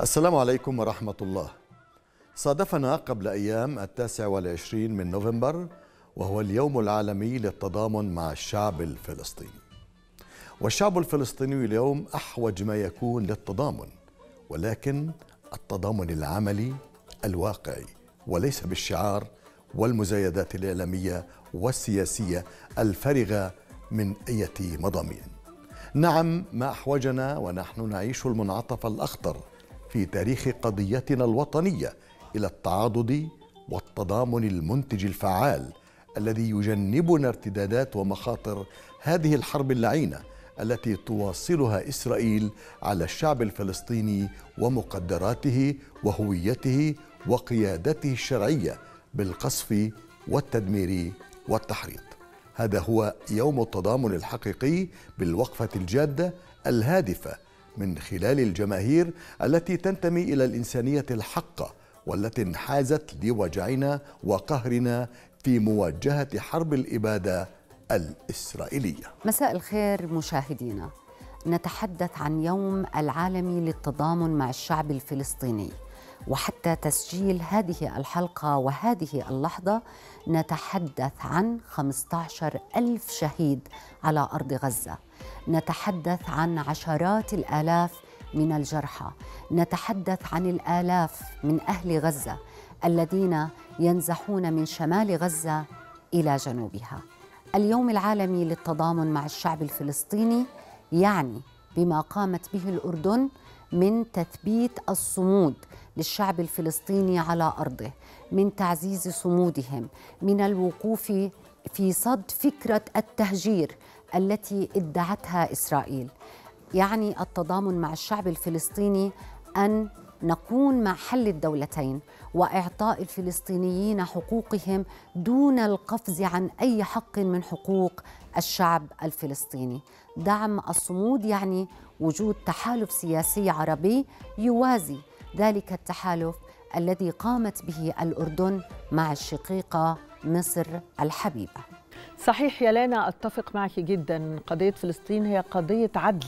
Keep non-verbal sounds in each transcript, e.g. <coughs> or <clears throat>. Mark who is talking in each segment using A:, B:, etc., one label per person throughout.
A: السلام عليكم ورحمة الله صادفنا قبل أيام التاسع والعشرين من نوفمبر وهو اليوم العالمي للتضامن مع الشعب الفلسطيني والشعب الفلسطيني اليوم أحوج ما يكون للتضامن ولكن التضامن العملي الواقعي وليس بالشعار والمزايدات الإعلامية والسياسية الفارغة من أي مضامين نعم ما أحوجنا ونحن نعيش المنعطف الأخطر في تاريخ قضيتنا الوطنيه الى التعاضد والتضامن المنتج الفعال الذي يجنبنا ارتدادات ومخاطر هذه الحرب اللعينه التي تواصلها اسرائيل على الشعب الفلسطيني ومقدراته وهويته وقيادته الشرعيه بالقصف والتدمير والتحريض هذا هو يوم التضامن الحقيقي بالوقفه الجاده الهادفه من خلال الجماهير التي تنتمي الى الانسانيه الحقه والتي انحازت لوجعنا وقهرنا في مواجهه حرب الاباده الاسرائيليه.
B: مساء الخير مشاهدينا. نتحدث عن يوم العالمي للتضامن مع الشعب الفلسطيني. وحتى تسجيل هذه الحلقة وهذه اللحظة نتحدث عن 15 ألف شهيد على أرض غزة نتحدث عن عشرات الآلاف من الجرحى نتحدث عن الآلاف من أهل غزة الذين ينزحون من شمال غزة إلى جنوبها اليوم العالمي للتضامن مع الشعب الفلسطيني يعني بما قامت به الأردن من تثبيت الصمود للشعب الفلسطيني على أرضه من تعزيز صمودهم من الوقوف في صد فكرة التهجير التي ادعتها اسرائيل يعني التضامن مع الشعب الفلسطيني ان نكون مع حل الدولتين واعطاء الفلسطينيين حقوقهم دون القفز عن اي حق من حقوق الشعب الفلسطيني. دعم الصمود يعني وجود تحالف سياسي عربي يوازي ذلك التحالف الذي
C: قامت به الاردن مع الشقيقه مصر الحبيبه. صحيح يا لانا اتفق معك جدا قضيه فلسطين هي قضيه عدل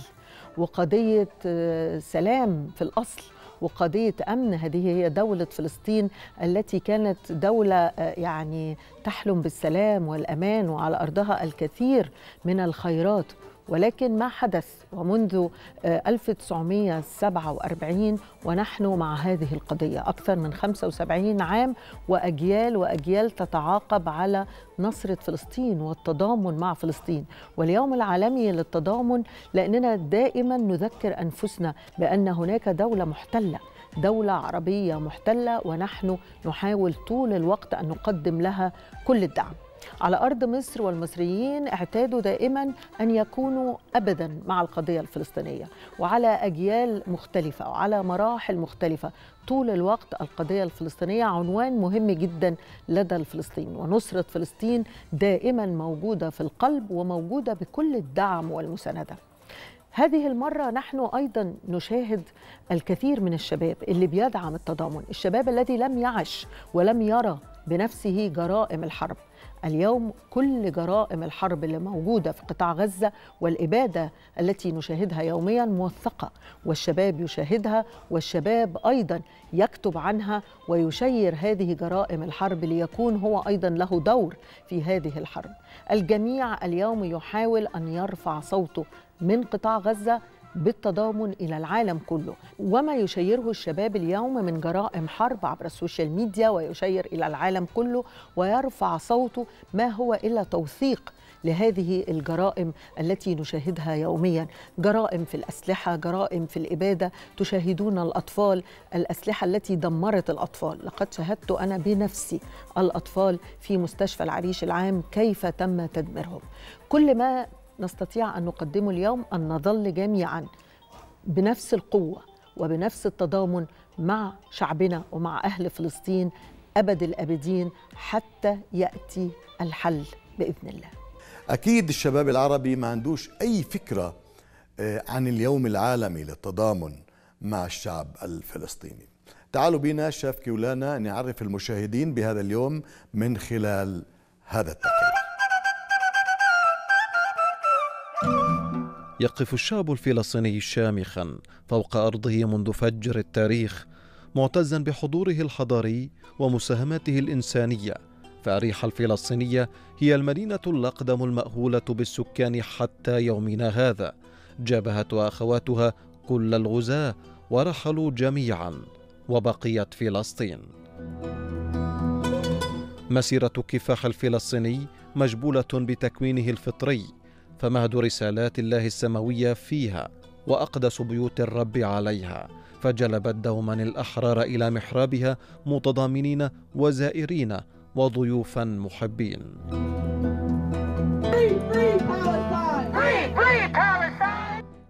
C: وقضيه آه، سلام في الاصل وقضيه امن هذه هي دوله فلسطين التي كانت دوله آه، يعني تحلم بالسلام والامان وعلى ارضها الكثير من الخيرات ولكن ما حدث ومنذ 1947 آه، ونحن مع هذه القضية أكثر من 75 عام وأجيال وأجيال تتعاقب على نصرة فلسطين والتضامن مع فلسطين واليوم العالمي للتضامن لأننا دائما نذكر أنفسنا بأن هناك دولة محتلة دولة عربية محتلة ونحن نحاول طول الوقت أن نقدم لها كل الدعم على أرض مصر والمصريين اعتادوا دائما أن يكونوا أبدا مع القضية الفلسطينية وعلى أجيال مختلفة وعلى مراحل مختلفة طول الوقت القضية الفلسطينية عنوان مهم جدا لدى الفلسطين ونصرة فلسطين دائما موجودة في القلب وموجودة بكل الدعم والمساندة هذه المرة نحن أيضا نشاهد الكثير من الشباب اللي بيدعم التضامن الشباب الذي لم يعش ولم يرى بنفسه جرائم الحرب اليوم كل جرائم الحرب اللي موجوده في قطاع غزه والاباده التي نشاهدها يوميا موثقه والشباب يشاهدها والشباب ايضا يكتب عنها ويشير هذه جرائم الحرب ليكون هو ايضا له دور في هذه الحرب. الجميع اليوم يحاول ان يرفع صوته من قطاع غزه بالتضامن إلى العالم كله وما يشيره الشباب اليوم من جرائم حرب عبر السوشيال ميديا ويشير إلى العالم كله ويرفع صوته ما هو إلا توثيق لهذه الجرائم التي نشاهدها يوميا جرائم في الأسلحة جرائم في الإبادة تشاهدون الأطفال الأسلحة التي دمرت الأطفال لقد شاهدت أنا بنفسي الأطفال في مستشفى العريش العام كيف تم تدميرهم كل ما نستطيع أن نقدمه اليوم أن نظل جميعا بنفس القوة وبنفس التضامن مع شعبنا ومع أهل فلسطين أبد الأبدين حتى يأتي الحل بإذن الله
A: أكيد الشباب العربي ما عندوش أي فكرة آه، عن اليوم العالمي للتضامن مع الشعب الفلسطيني تعالوا بينا شاف كيولانا نعرف المشاهدين بهذا اليوم من خلال هذا التقرير يقف الشاب الفلسطيني
D: شامخا فوق أرضه منذ فجر التاريخ معتزا بحضوره الحضاري ومساهماته الإنسانية فاريحا الفلسطينية هي المدينة الأقدم المأهولة بالسكان حتى يومنا هذا جابهت وأخواتها كل الغزاة ورحلوا جميعا وبقيت فلسطين مسيرة كفاح الفلسطيني مجبولة بتكوينه الفطري فمهد رسالات الله السماويه فيها واقدس بيوت الرب عليها فجلبت دوما الاحرار الى محرابها متضامنين وزائرين وضيوفا محبين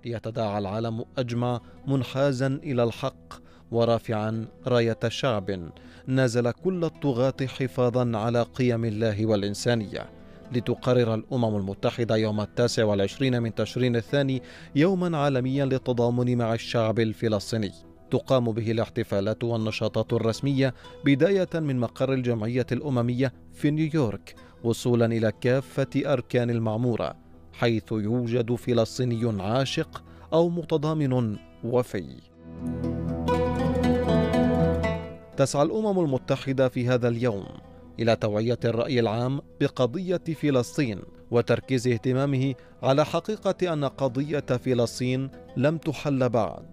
D: ليتداعى العالم اجمع منحازا الى الحق ورافعا رايه شعب نازل كل الطغاه حفاظا على قيم الله والانسانيه لتقرر الأمم المتحدة يوم التاسع والعشرين من تشرين الثاني يوما عالميا للتضامن مع الشعب الفلسطيني تقام به الاحتفالات والنشاطات الرسمية بداية من مقر الجمعية الأممية في نيويورك وصولا إلى كافة أركان المعمورة حيث يوجد فلسطيني عاشق أو متضامن وفي تسعى الأمم المتحدة في هذا اليوم إلى توعية الرأي العام بقضية فلسطين وتركيز اهتمامه على حقيقة أن قضية فلسطين لم تحل بعد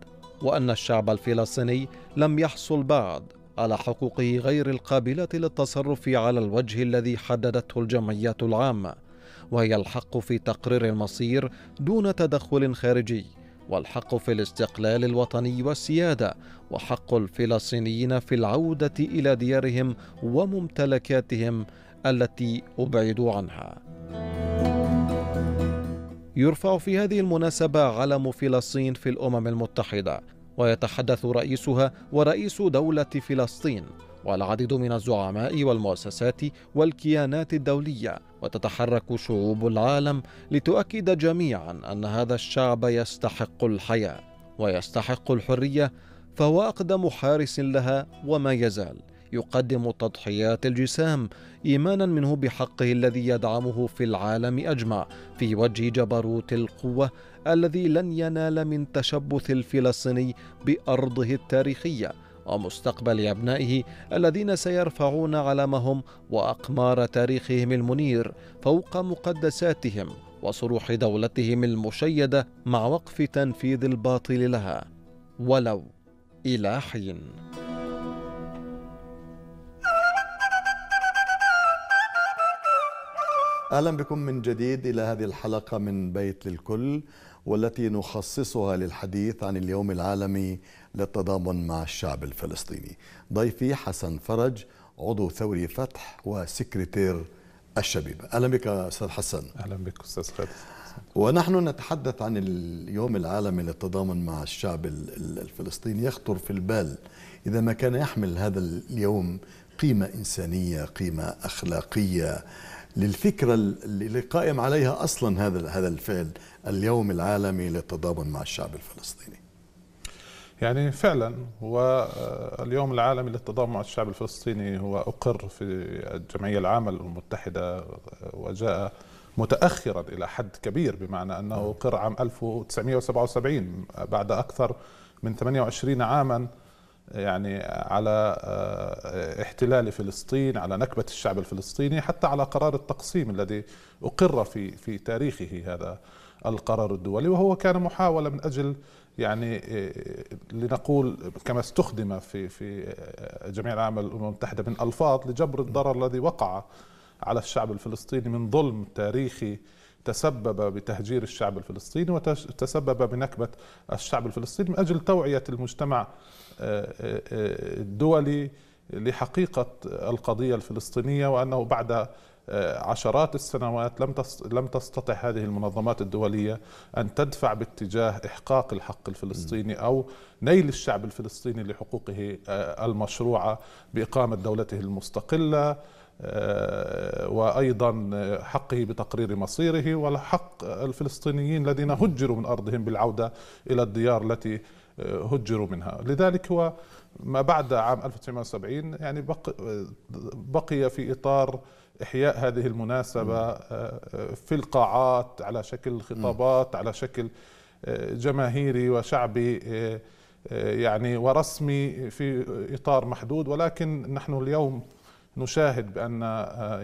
D: وأن الشعب الفلسطيني لم يحصل بعد على حقوقه غير القابلة للتصرف على الوجه الذي حددته الجمعيات العامة وهي الحق في تقرير المصير دون تدخل خارجي والحق في الاستقلال الوطني والسياده وحق الفلسطينيين في العوده الى ديارهم وممتلكاتهم التي ابعدوا عنها يرفع في هذه المناسبه علم فلسطين في الامم المتحده ويتحدث رئيسها ورئيس دوله فلسطين والعديد من الزعماء والمؤسسات والكيانات الدوليه وتتحرك شعوب العالم لتؤكد جميعا ان هذا الشعب يستحق الحياه ويستحق الحريه فهو اقدم حارس لها وما يزال يقدم تضحيات الجسام ايمانا منه بحقه الذي يدعمه في العالم اجمع في وجه جبروت القوه الذي لن ينال من تشبث الفلسطيني بارضه التاريخيه ومستقبل أبنائه الذين سيرفعون علمهم وأقمار تاريخهم المنير فوق مقدساتهم وصروح دولتهم المشيدة مع وقف تنفيذ الباطل لها ولو إلى حين.
A: اهلا بكم من جديد الى هذه الحلقه من بيت للكل والتي نخصصها للحديث عن اليوم العالمي للتضامن مع الشعب الفلسطيني ضيفي حسن فرج عضو ثوري فتح وسكرتير الشبيب أهلا بك أستاذ حسن أهلا بك أستاذ خالد ونحن نتحدث عن اليوم العالمي للتضامن مع الشعب الفلسطيني يخطر في البال إذا ما كان يحمل هذا اليوم قيمة إنسانية قيمة أخلاقية للفكرة اللي قائم عليها أصلا هذا هذا الفعل اليوم العالمي للتضامن مع الشعب الفلسطيني
E: يعني فعلا هو آه، اليوم العالمي للتضامن مع الشعب الفلسطيني هو أقر في الجمعية العامة المتحدة آه، وجاء متأخرا إلى حد كبير بمعنى أنه نعم. أقر عام 1977 آه، بعد أكثر من 28 عاما يعني على احتلال فلسطين على نكبة الشعب الفلسطيني حتى على قرار التقسيم الذي أقر في في تاريخه هذا القرار الدولي وهو كان محاولة من أجل يعني آه، لنقول كما استخدم في في آه، جميع العمل الامم المتحده من الفاظ لجبر الضرر الذي وقع على الشعب الفلسطيني من ظلم تاريخي تسبب بتهجير الشعب الفلسطيني وتسبب بنكبه الشعب الفلسطيني من اجل توعيه المجتمع آه، الدولي لحقيقه القضيه الفلسطينيه وانه بعد آه، عشرات السنوات لم لم تستطع هذه المنظمات الدوليه ان تدفع باتجاه احقاق الحق الفلسطيني او نيل الشعب الفلسطيني لحقوقه آه، المشروعه باقامه دولته المستقله آه، وايضا حقه بتقرير مصيره وحق الفلسطينيين الذين هجروا من ارضهم بالعوده الى الديار التي هجروا منها لذلك هو ما بعد عام 1970 يعني بقي, بقي في اطار إحياء هذه المناسبة آه، آه، في القاعات على شكل خطابات على شكل آه، جماهيري وشعبي يعني ورسمي في إطار محدود ولكن نحن اليوم نشاهد بأن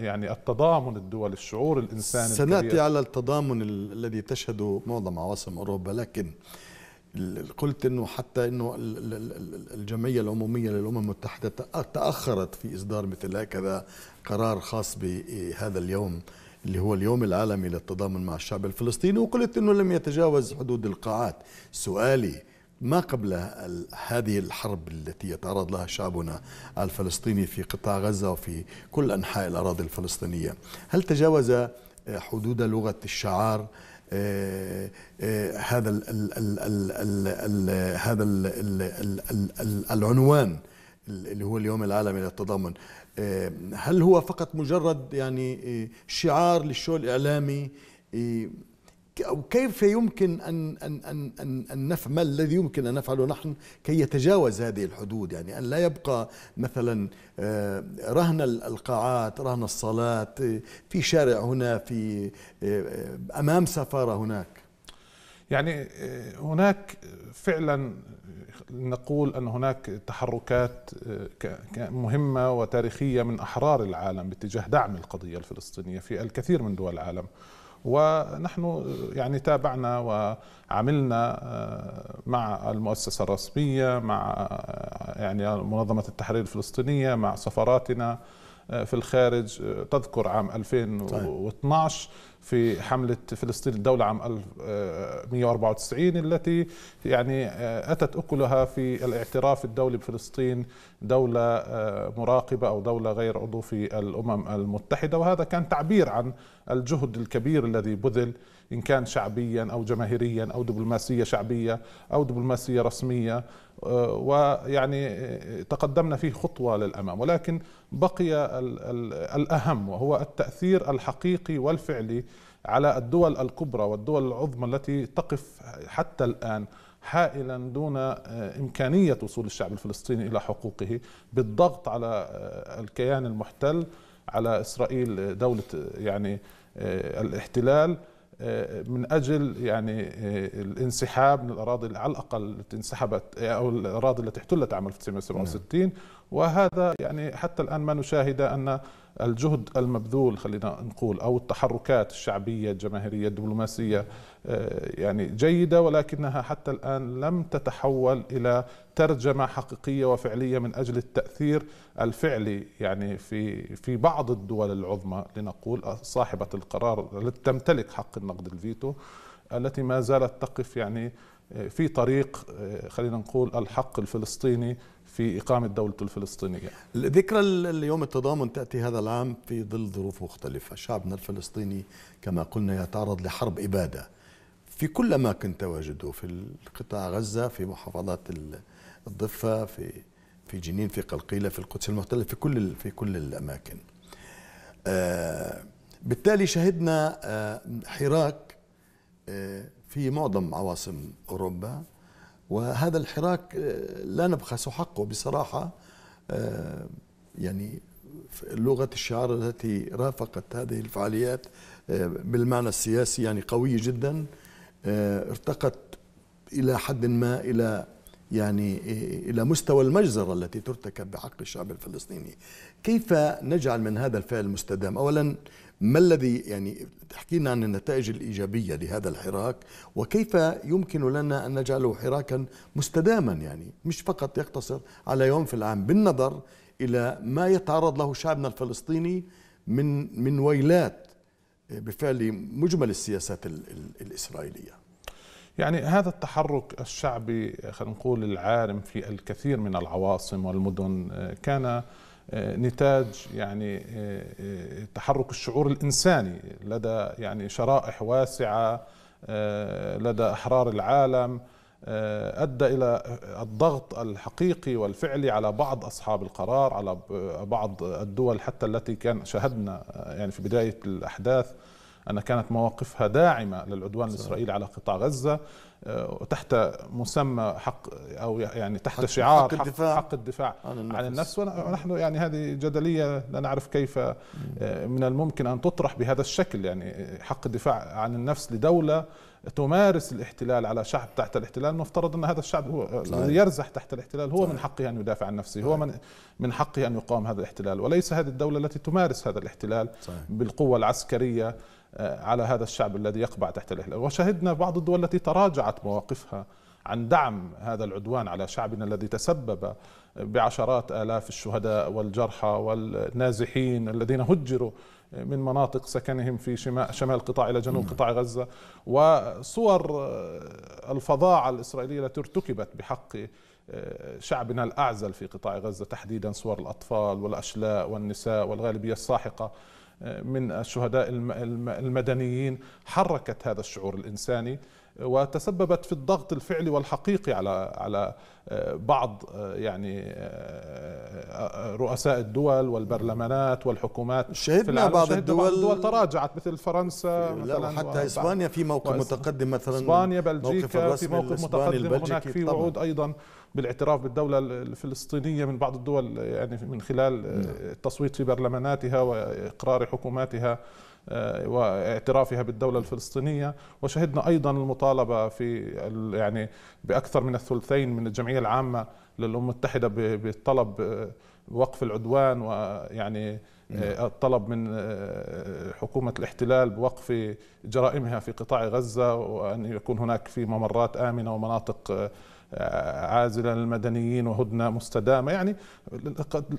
E: يعني التضامن الدولي الشعور الإنساني سنأتي على
A: التضامن الذي تشهده معظم عواصم أوروبا لكن قلت انه حتى انه الجمعيه العموميه للامم المتحده تاخرت في اصدار مثل هكذا قرار خاص بهذا اليوم اللي هو اليوم العالمي للتضامن مع الشعب الفلسطيني وقلت انه لم يتجاوز حدود القاعات سؤالي ما قبل هذه الحرب التي يتعرض لها شعبنا الفلسطيني في قطاع غزة وفي كل أنحاء الأراضي الفلسطينية هل تجاوز حدود لغة الشعار هذا هذا العنوان اللي هو اليوم العالمي للتضامن آه، هل هو فقط مجرد يعني آه، شعار للشو الإعلامي آه، أو كيف يمكن أن أن أن أن, أن نفهم ما الذي يمكن أن نفعله نحن كي يتجاوز هذه الحدود يعني أن لا يبقى مثلا رهن القاعات رهن الصلاة في شارع هنا في
E: أمام سفارة هناك يعني آه، هناك فعلا نقول ان هناك تحركات آه، مهمه وتاريخيه من احرار العالم باتجاه دعم القضيه الفلسطينيه في الكثير من دول العالم ونحن آه، يعني تابعنا وعملنا مع المؤسسه الرسميه مع يعني منظمه التحرير الفلسطينيه مع سفاراتنا في الخارج تذكر عام 2012 طيب. في حملة فلسطين الدولة عام 1194 آه، التي يعني آه، أتت أكلها في الاعتراف الدولي بفلسطين دولة آه، مراقبة أو دولة غير عضو في الأمم المتحدة وهذا كان تعبير عن الجهد الكبير الذي بذل إن كان شعبيا أو جماهيريا أو دبلوماسية شعبية أو دبلوماسية رسمية ويعني تقدمنا فيه خطوة للأمام ولكن بقي الأهم وهو التأثير الحقيقي والفعلي على الدول الكبرى والدول العظمى التي تقف حتى الآن حائلا دون آه، إمكانية وصول الشعب الفلسطيني إلى حقوقه بالضغط على آه، الكيان المحتل على إسرائيل آه، دولة يعني الاحتلال من اجل يعني الانسحاب من الاراضي على الاقل التي انسحبت او الاراضي التي احتلت عام 1967 وهذا يعني حتى الآن ما نشاهد أن الجهد المبذول خلينا نقول أو التحركات الشعبية الجماهيرية الدبلوماسية آه، يعني جيدة ولكنها حتى الآن لم تتحول إلى ترجمة حقيقية وفعلية من أجل التأثير الفعلي يعني في في بعض الدول العظمى لنقول صاحبة القرار التي تمتلك حق النقد الفيتو التي ما زالت تقف يعني آه، في طريق آه، خلينا نقول الحق الفلسطيني في إقامة دولة الفلسطينية ذكرى
A: اليوم التضامن تأتي هذا العام في ظل ظروف مختلفة شعبنا الفلسطيني كما قلنا يتعرض لحرب إبادة في كل أماكن تواجده في قطاع غزة في محافظات الضفة في في جنين في قلقيلة في القدس المحتلة في كل في كل الأماكن آه، بالتالي شهدنا آه، حراك آه، في معظم عواصم أوروبا وهذا الحراك آه، لا نبخس حقه بصراحة آه، يعني لغة الشعار التي رافقت هذه الفعاليات آه، بالمعنى السياسي يعني قوية جدا ارتقت إلى حد ما إلى يعني إلى مستوى المجزرة التي ترتكب بحق الشعب الفلسطيني كيف نجعل من هذا الفعل مستدام أولا ما الذي يعني تحكي لنا عن النتائج الإيجابية لهذا الحراك وكيف يمكن لنا أن نجعله حراكا مستداما يعني مش فقط يقتصر على يوم في العام بالنظر إلى ما يتعرض له شعبنا الفلسطيني من من ويلات بفعل مجمل السياسات الإسرائيلية
E: يعني هذا التحرك الشعبي خلينا نقول العارم في الكثير من العواصم والمدن آه، كان آه، نتاج يعني آه، آه، تحرك الشعور الانساني لدى يعني شرائح واسعه لدى احرار العالم ادى الى الضغط الحقيقي والفعلي على بعض اصحاب القرار على بعض الدول حتى التي كان شاهدنا يعني في بدايه الاحداث أن كانت مواقفها داعمة للعدوان الإسرائيلي على قطاع غزة آه، تحت مسمى حق أو يعني تحت حق شعار حق, حق الدفاع, حق الدفاع عن النفس, عن النفس ونحن يعني هذه جدلية لا نعرف كيف آه، من الممكن أن تطرح بهذا الشكل يعني حق الدفاع عن النفس لدولة تمارس الاحتلال على شعب تحت الاحتلال نفترض ان هذا الشعب هو الذي يرزح تحت الاحتلال هو من حقه ان يدافع عن نفسه هو من من حقه ان يقاوم هذا الاحتلال وليس هذه الدوله التي تمارس هذا الاحتلال صحيح. بالقوه العسكريه آه، على هذا الشعب الذي يقبع تحت الاحتلال وشهدنا بعض الدول التي تراجعت مواقفها عن دعم هذا العدوان على شعبنا الذي تسبب بعشرات آلاف الشهداء والجرحى والنازحين الذين هجروا من مناطق سكنهم في شمال قطاع إلى جنوب نعم. قطاع غزة وصور الفظاعة الإسرائيلية التي ارتكبت بحق آه، شعبنا الأعزل في قطاع غزة تحديدا صور الأطفال والأشلاء والنساء والغالبية الساحقة من الشهداء المدنيين حركت هذا الشعور الانساني وتسببت في الضغط الفعلي والحقيقي على على آه، بعض آه، يعني آه، رؤساء الدول والبرلمانات والحكومات شهدنا بعض شهد الدول بعض الدول تراجعت مثل فرنسا مثلا حتى اسبانيا في موقف متقدم مثلا اسبانيا بلجيكا موقف في موقف متقدم هناك في وعود ايضا بالاعتراف بالدولة الفلسطينية من بعض الدول يعني من خلال آه، نعم. التصويت في برلماناتها وإقرار حكوماتها آه، واعترافها بالدولة الفلسطينية وشهدنا أيضا المطالبة في يعني بأكثر من الثلثين من الجمعية العامة للأمم المتحدة بالطلب آه، وقف العدوان ويعني نعم. الطلب من حكومة الاحتلال بوقف جرائمها في قطاع غزة وأن يكون هناك في ممرات آمنة ومناطق آه، عازلا المدنيين وهدنه مستدامه يعني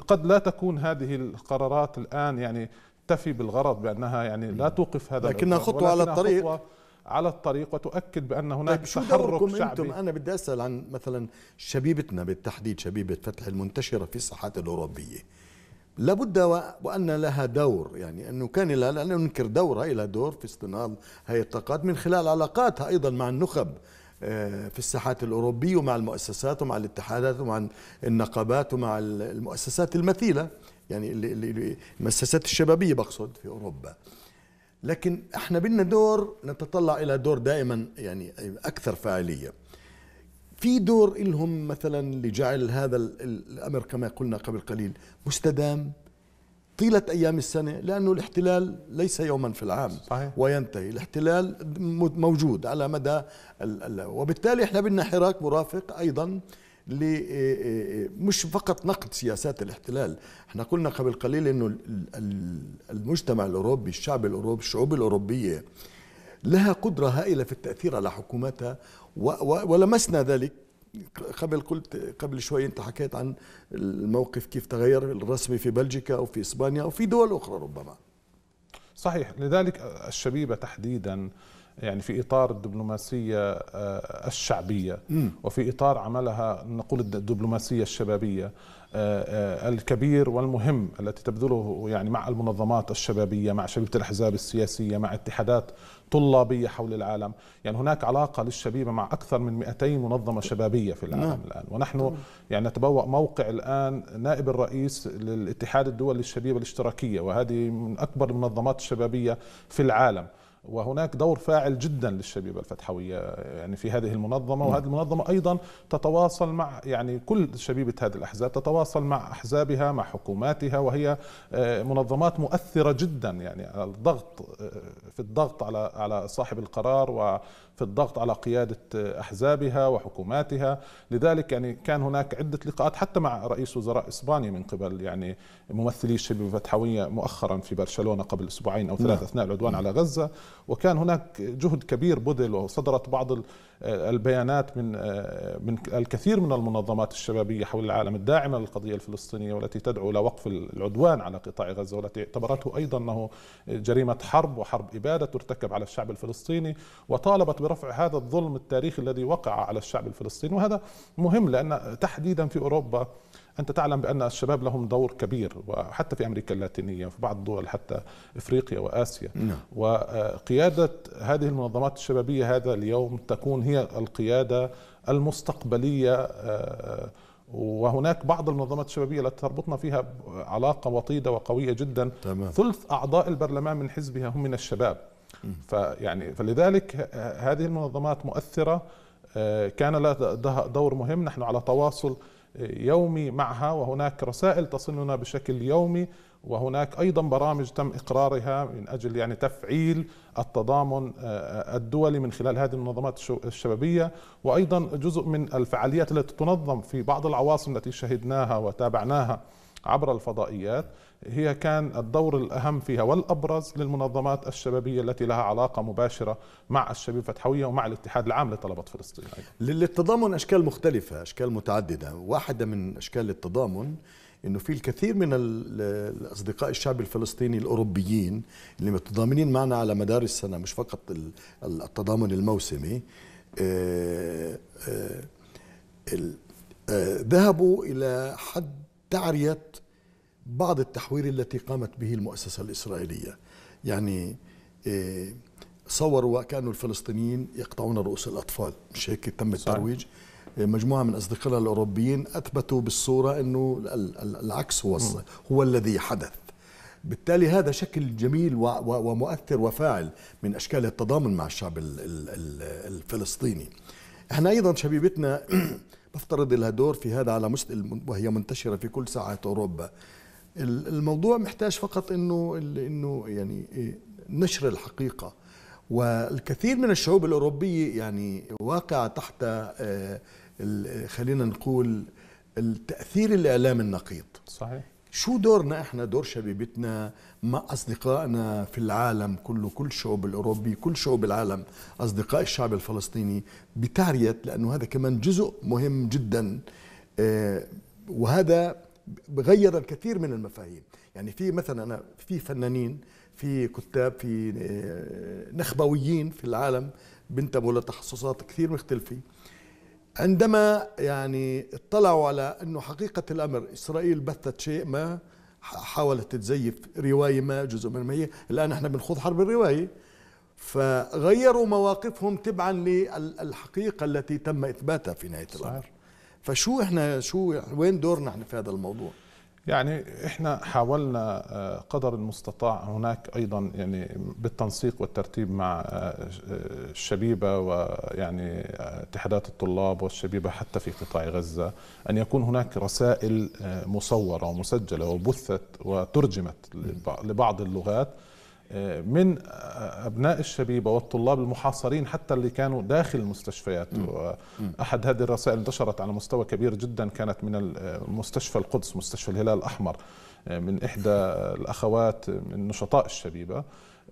E: قد لا تكون هذه القرارات الان يعني تفي بالغرض بانها يعني لا توقف هذا لكنها خطوه على الطريق خطوة على الطريق وتؤكد بان هناك طيب شو تحرك شعبي انتم
A: انا بدي اسال عن مثلا شبيبتنا بالتحديد شبيبه فتح المنتشره في الساحات الاوروبيه لابد وان لها دور يعني انه كان لها لا ننكر دورها لها دور في اصطناع هذه الطاقات من خلال علاقاتها ايضا مع النخب في الساحات الأوروبية ومع المؤسسات ومع الاتحادات ومع النقابات ومع المؤسسات المثيلة يعني المؤسسات الشبابية بقصد في أوروبا لكن احنا بدنا دور نتطلع إلى دور دائما يعني أكثر فاعلية في دور لهم مثلا لجعل هذا الأمر كما قلنا قبل قليل مستدام طيلة أيام السنة لأنه الاحتلال ليس يوما في العام صحيح. وينتهي الاحتلال موجود على مدى وبالتالي احنا بدنا حراك مرافق أيضا إيه، إيه، إيه، مش فقط نقد سياسات الاحتلال احنا قلنا قبل قليل انه المجتمع الاوروبي الشعب الاوروبي الشعوب الاوروبيه لها قدره هائله في التاثير على حكوماتها ولمسنا ذلك قبل قلت قبل شوي انت حكيت عن الموقف كيف تغير الرسمي في
E: بلجيكا او في اسبانيا او في دول اخرى ربما صحيح لذلك الشبيبه تحديدا يعني في اطار الدبلوماسيه آه، الشعبيه وفي اطار عملها نقول الدبلوماسيه الشبابيه آه، آه، الكبير والمهم التي تبذله يعني مع المنظمات الشبابية مع شبيبة الأحزاب السياسية مع اتحادات طلابية حول العالم يعني هناك علاقة للشبيبة مع أكثر من 200 منظمة شبابية في العالم نعم. الآن ونحن يعني نتبوأ موقع الآن نائب الرئيس للاتحاد الدولي للشبيبة الاشتراكية وهذه من أكبر المنظمات الشبابية في العالم وهناك دور فاعل جدا للشبيبة الفتحوية يعني في هذه المنظمة وهذه المنظمة أيضا تتواصل مع يعني كل شبيبة هذه الأحزاب تتواصل مع أحزابها مع حكوماتها وهي آه، منظمات مؤثرة جدا يعني الضغط آه، في الضغط على على صاحب القرار في الضغط على قيادة أحزابها وحكوماتها لذلك يعني كان هناك عدة لقاءات حتى مع رئيس وزراء إسبانيا من قبل يعني ممثلي الشبه الفتحوية مؤخرا في برشلونة قبل أسبوعين أو ثلاثة نعم. أثناء العدوان على غزة وكان هناك جهد كبير بذل وصدرت بعض البيانات من من الكثير من المنظمات الشبابيه حول العالم الداعمه للقضيه الفلسطينيه والتي تدعو لوقف العدوان على قطاع غزه والتي اعتبرته ايضا انه جريمه حرب وحرب اباده ترتكب على الشعب الفلسطيني وطالبت برفع هذا الظلم التاريخي الذي وقع على الشعب الفلسطيني وهذا مهم لان تحديدا في اوروبا أنت تعلم بأن الشباب لهم دور كبير وحتى في أمريكا اللاتينية وفي بعض الدول حتى إفريقيا وآسيا نعم. وقيادة هذه المنظمات الشبابية هذا اليوم تكون هي القيادة المستقبلية آه، وهناك بعض المنظمات الشبابية التي تربطنا فيها علاقة وطيدة وقوية جدا تمام. ثلث أعضاء البرلمان من حزبها هم من الشباب فيعني فلذلك هذه المنظمات مؤثرة آه، كان لها دور مهم نحن على تواصل يومي معها وهناك رسائل تصلنا بشكل يومي وهناك ايضا برامج تم اقرارها من اجل يعني تفعيل التضامن آه، آه، الدولي من خلال هذه المنظمات الشبابيه وايضا جزء من الفعاليات التي تنظم في بعض العواصم التي شهدناها وتابعناها عبر الفضائيات هي كان الدور الأهم فيها والأبرز للمنظمات الشبابية التي لها علاقة مباشرة مع الشباب الفتحوية ومع الاتحاد العام لطلبة فلسطين للتضامن أشكال
A: مختلفة أشكال متعددة واحدة من أشكال التضامن انه في الكثير من الاصدقاء الشعب الفلسطيني الاوروبيين اللي متضامنين معنا على مدار السنه مش فقط التضامن الموسمي آه، آه، آه، ذهبوا الى حد تعرية بعض التحوير التي قامت به المؤسسة الإسرائيلية يعني إيه، صوروا وكأن الفلسطينيين يقطعون رؤوس الأطفال مش هيك تم الترويج إيه، مجموعة من أصدقائنا الأوروبيين أثبتوا بالصورة أنه العكس هو, هو الذي حدث بالتالي هذا شكل جميل ومؤثر وفاعل من أشكال التضامن مع الشعب الفلسطيني احنا أيضا شبيبتنا <clears throat> آه، بفترض لها دور في هذا على مست وهي منتشره في كل ساعات اوروبا الموضوع محتاج فقط انه انه يعني إيه، نشر الحقيقه والكثير من الشعوب الاوروبيه يعني واقعه تحت آه، خلينا نقول التاثير الاعلام النقيض صحيح شو دورنا احنا دور شبيبتنا مع اصدقائنا في العالم كله كل شعوب الاوروبي كل شعوب العالم اصدقاء الشعب الفلسطيني بتعريه لانه هذا كمان جزء مهم جدا آه، وهذا غير الكثير من المفاهيم يعني في مثلا انا في فنانين في كتاب في آه، نخبويين في العالم بنتموا لتخصصات كثير مختلفه عندما يعني اطلعوا على انه حقيقه الامر اسرائيل بثت شيء ما حاولت تزيف روايه ما جزء من ما هي الان احنا بنخوض حرب الروايه فغيروا مواقفهم تبعا للحقيقه التي تم اثباتها في نهايه الامر
E: فشو احنا شو وين دورنا احنا في هذا الموضوع يعني احنا حاولنا آه، قدر المستطاع هناك ايضا يعني بالتنسيق والترتيب مع آه، الشبيبه ويعني آه، اتحادات الطلاب والشبيبه حتى في قطاع غزه ان يكون هناك رسائل مصوره ومسجله وبثت وترجمت لبعض اللغات من ابناء الشبيبه والطلاب المحاصرين حتى اللي كانوا داخل المستشفيات احد هذه الرسائل انتشرت على مستوى كبير جدا كانت من مستشفى القدس مستشفى الهلال الاحمر من احدى الاخوات من نشطاء الشبيبه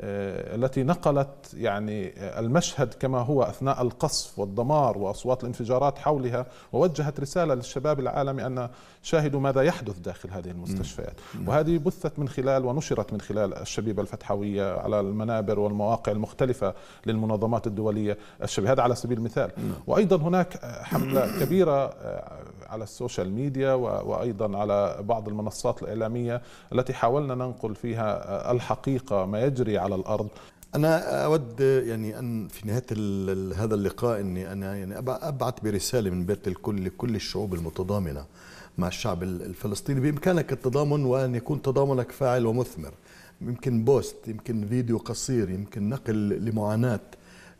E: آه، التي نقلت يعني المشهد كما هو اثناء القصف والدمار واصوات الانفجارات حولها ووجهت رساله للشباب العالمي ان شاهدوا ماذا يحدث داخل هذه المستشفيات وهذه بثت من خلال ونشرت من خلال الشبيبه الفتحويه على المنابر والمواقع المختلفه للمنظمات الدوليه الشبيبه هذا على سبيل المثال وايضا هناك حمله كبيره آه، على السوشيال ميديا وايضا على بعض المنصات الاعلاميه التي حاولنا ننقل فيها آه، الحقيقه ما يجري على الارض أنا أود
A: يعني أن في نهاية هذا اللقاء أني أنا يعني أبعث برسالة من بيت الكل لكل الشعوب المتضامنة مع الشعب الفلسطيني بإمكانك التضامن وأن يكون تضامنك فاعل ومثمر يمكن بوست يمكن فيديو قصير يمكن نقل لمعاناة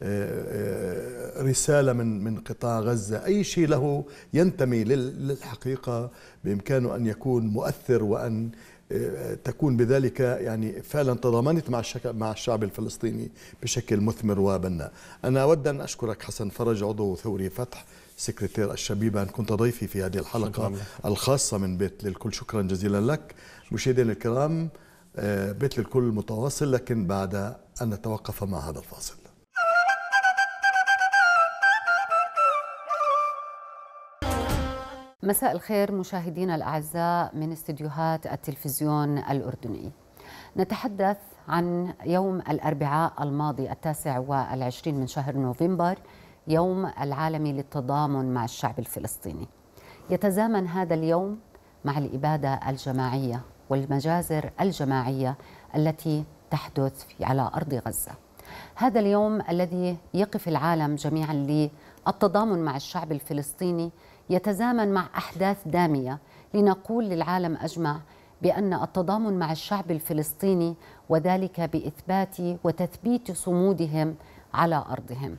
A: آه، آه، رسالة من من قطاع غزة أي شيء له ينتمي للحقيقة بإمكانه أن يكون مؤثر وأن آه، تكون بذلك يعني فعلا تضامنت مع مع الشعب الفلسطيني بشكل مثمر وبناء. انا اود ان اشكرك حسن فرج عضو ثوري فتح سكرتير الشبيبه ان كنت ضيفي في هذه الحلقه شكرا. الخاصه من بيت للكل شكرا جزيلا لك. مشاهدينا الكرام بيت للكل متواصل لكن بعد ان نتوقف مع هذا الفاصل.
B: مساء الخير مشاهدينا الأعزاء من استديوهات التلفزيون الأردني نتحدث عن يوم الأربعاء الماضي التاسع والعشرين من شهر نوفمبر يوم العالمي للتضامن مع الشعب الفلسطيني يتزامن هذا اليوم مع الإبادة الجماعية والمجازر الجماعية التي تحدث على أرض غزة هذا اليوم الذي يقف العالم جميعا للتضامن مع الشعب الفلسطيني يتزامن مع أحداث دامية لنقول للعالم أجمع بأن التضامن مع الشعب الفلسطيني وذلك بإثبات وتثبيت صمودهم على أرضهم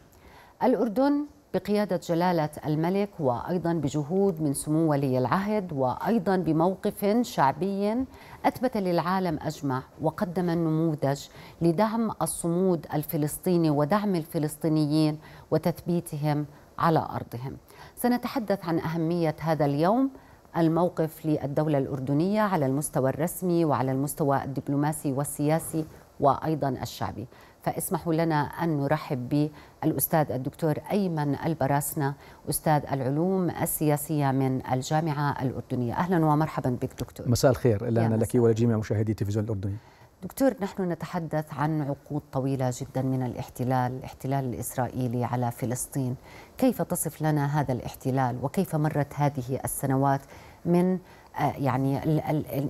B: الأردن بقيادة جلالة الملك وأيضا بجهود من سمو ولي العهد وأيضا بموقف شعبي أثبت للعالم أجمع وقدم النموذج لدعم الصمود الفلسطيني ودعم الفلسطينيين وتثبيتهم على أرضهم سنتحدث عن أهمية هذا اليوم الموقف للدولة الأردنية على المستوى الرسمي وعلى المستوى الدبلوماسي والسياسي وأيضا الشعبي فاسمحوا لنا أن نرحب بالأستاذ الدكتور أيمن البراسنة أستاذ العلوم السياسية من الجامعة الأردنية أهلا ومرحبا بك دكتور مساء
F: الخير إلا لك ولجميع مشاهدي التلفزيون الأردني
B: دكتور نحن نتحدث عن عقود طويلة جدا من الاحتلال الاحتلال الإسرائيلي على فلسطين كيف تصف لنا هذا الاحتلال وكيف مرت هذه السنوات من آه، يعني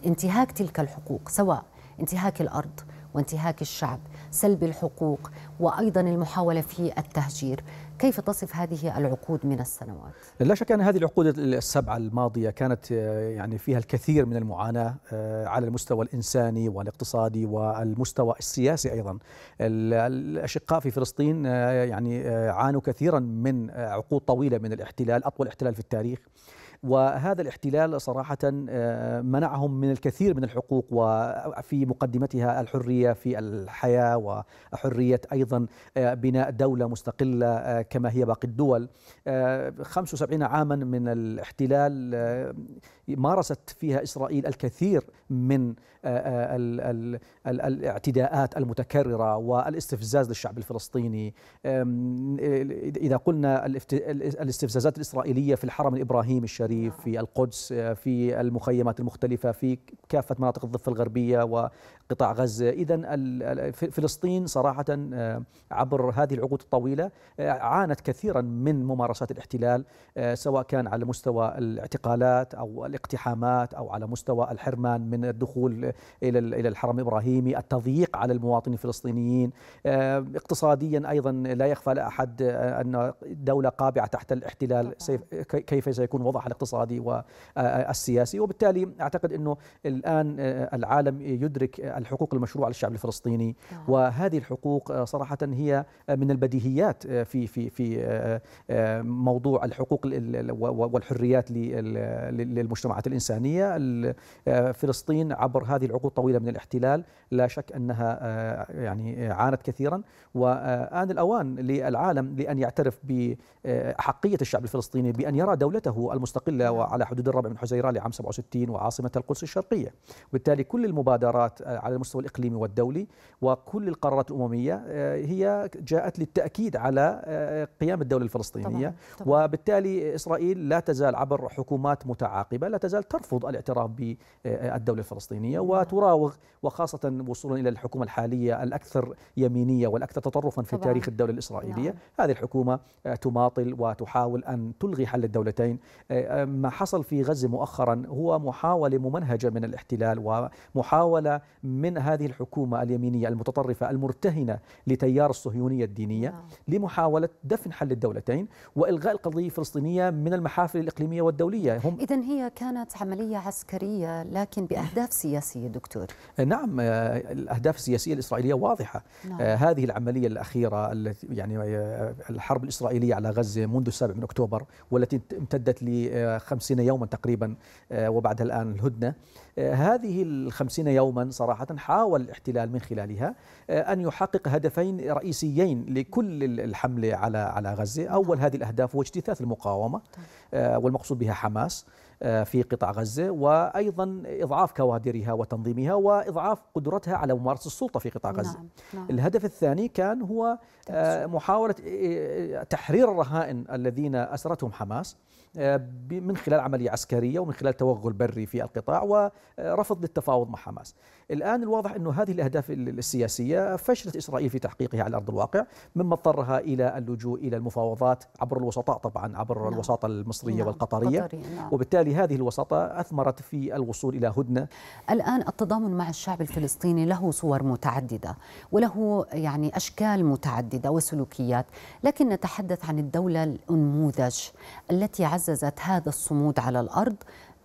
B: انتهاك تلك الحقوق سواء انتهاك الأرض وانتهاك الشعب سلب الحقوق وأيضا المحاولة في التهجير كيف تصف هذه العقود من السنوات؟
F: لا شك أن هذه العقود السبعة الماضية كانت آه، يعني فيها الكثير من المعاناة آه، على المستوى الإنساني والاقتصادي والمستوى السياسي أيضا الأشقاء في فلسطين آه، يعني عانوا كثيرا من عقود طويلة من الاحتلال أطول احتلال في التاريخ وهذا الاحتلال صراحة آه، منعهم من الكثير من الحقوق وفي آه، مقدمتها الحرية في الحياة وحرية أيضا آه، بناء دولة مستقلة كما هي باقي الدول 75 عاما من الاحتلال مارست فيها إسرائيل الكثير من آه، آه، الاعتداءات المتكررة والاستفزاز للشعب الفلسطيني إذا قلنا الاستفزازات الإسرائيلية في الحرم الإبراهيمي الشريف نعم. في القدس آه، في المخيمات المختلفة في كافة مناطق الضفة الغربية قطاع غزة إذا فلسطين صراحة آه، عبر هذه العقود الطويلة آه، عانت كثيرا من ممارسات الاحتلال آه، سواء كان على مستوى الاعتقالات أو الاقتحامات أو على مستوى الحرمان من الدخول إلى الحرم الإبراهيمي التضييق على المواطنين الفلسطينيين اقتصاديا أيضا لا يخفى لأحد أن دولة قابعة تحت الاحتلال كيف سيكون وضعها الاقتصادي والسياسي وبالتالي أعتقد أنه الآن العالم يدرك الحقوق المشروعة للشعب الفلسطيني نعم. وهذه الحقوق آه، صراحة هي آه، من البديهيات آه، في في في موضوع الحقوق والحريات للمجتمعات الإنسانية فلسطين عبر هذه العقود الطويلة من الاحتلال لا شك أنها يعني عانت كثيرا وآن الأوان للعالم لأن يعترف بحقية الشعب الفلسطيني بأن يرى دولته المستقلة وعلى نعم. حدود الرابع من حزيران لعام 67 وعاصمة القدس الشرقية وبالتالي كل المبادرات على المستوى الإقليمي والدولي وكل القرارات الأممية آه، هي جاءت للتأكيد على آه، قيام الدولة الفلسطينية طبعا. طبعا. وبالتالي إسرائيل لا تزال عبر حكومات متعاقبة لا تزال ترفض الاعتراف بالدولة الفلسطينية نعم. وتراوغ وخاصة وصولا إلى الحكومة الحالية الأكثر يمينية والأكثر تطرفا في طبعا. تاريخ الدولة الإسرائيلية نعم. هذه الحكومة آه، تماطل وتحاول أن تلغي حل الدولتين ما حصل في غزة مؤخرا هو محاولة ممنهجة من الاحتلال ومحاولة من هذه الحكومة اليمينية المتطرفة المرتهنة لتيار الصهيونية الدينية نعم. لمحاولة دفن حل الدولتين وإلغاء القضية الفلسطينية من المحافل الإقليمية والدولية هم
B: إذا هي كانت عملية عسكرية لكن بأهداف
F: سياسية دكتور آه، نعم آه، الأهداف السياسية الإسرائيلية واضحة نعم. آه، هذه العملية الأخيرة التي يعني الحرب الإسرائيلية على غزة منذ 7 من أكتوبر والتي امتدت ل 50 يوما تقريبا وبعدها الآن الهدنة هذه الخمسين يوما صراحة حاول الاحتلال من خلالها آه، أن يحقق هدفين رئيسيين لكل الحملة على على غزة أول هذه الأهداف هو اجتثاث المقاومة طيب. آه، والمقصود بها حماس آه، في قطاع غزة وأيضا إضعاف كوادرها وتنظيمها وإضعاف قدرتها على ممارسة السلطة في قطاع غزة نعم. نعم. الهدف الثاني كان هو آه، محاولة آه، تحرير الرهائن الذين أسرتهم حماس من خلال عملية عسكرية ومن خلال توغل بري في القطاع ورفض للتفاوض مع حماس الآن الواضح أن هذه الأهداف السياسية فشلت إسرائيل في تحقيقها على أرض الواقع مما اضطرها إلى اللجوء إلى المفاوضات عبر الوسطاء طبعا عبر نعم. الوساطة المصرية نعم. والقطرية نعم. وبالتالي وبالتالي هذه الوساطة أثمرت في الوصول إلى هدنة
B: الآن التضامن مع الشعب الفلسطيني له صور متعددة وله يعني أشكال متعددة وسلوكيات لكن نتحدث عن الدولة الأنموذج التي عززت هذا الصمود على الأرض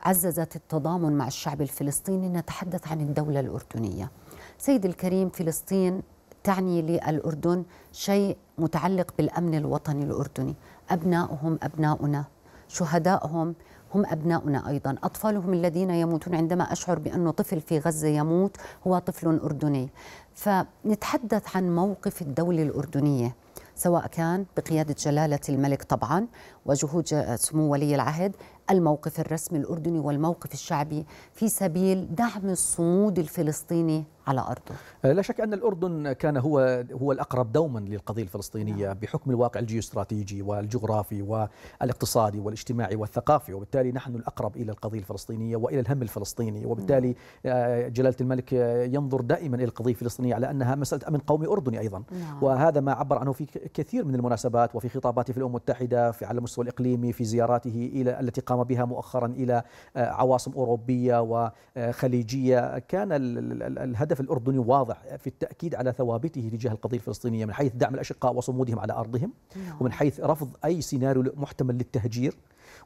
B: عززت التضامن مع الشعب الفلسطيني نتحدث عن الدولة الأردنية سيد الكريم فلسطين تعني للأردن شيء متعلق بالأمن الوطني الأردني أبنائهم أبناؤنا شهدائهم هم أبناؤنا أيضا أطفالهم الذين يموتون عندما أشعر بأنه طفل في غزة يموت هو طفل أردني فنتحدث عن موقف الدولة الأردنية سواء كان بقيادة جلالة الملك طبعا وجهود سمو ولي العهد الموقف الرسمي الأردني والموقف الشعبي في سبيل دعم الصمود
F: الفلسطيني على أرضه أه، لا شك أن الأردن كان هو هو الأقرب دوما للقضية الفلسطينية نعم. بحكم الواقع الجيوستراتيجي والجغرافي والاقتصادي والاجتماعي والثقافي وبالتالي نحن الأقرب إلى القضية الفلسطينية وإلى الهم الفلسطيني وبالتالي نعم. آه، جلالة الملك ينظر دائما إلى القضية الفلسطينية على أنها مسألة أمن قومي أردني أيضا نعم. وهذا ما عبر عنه في كثير من المناسبات وفي خطاباته في الأمم المتحدة في على المستوى الإقليمي في زياراته إلى التي قام بها مؤخرا إلى آه، عواصم أوروبية وخليجية كان الهدف الهدف الأردني واضح في التأكيد على ثوابته تجاه القضية الفلسطينية من حيث دعم الأشقاء وصمودهم على أرضهم نعم. ومن حيث رفض أي سيناريو محتمل للتهجير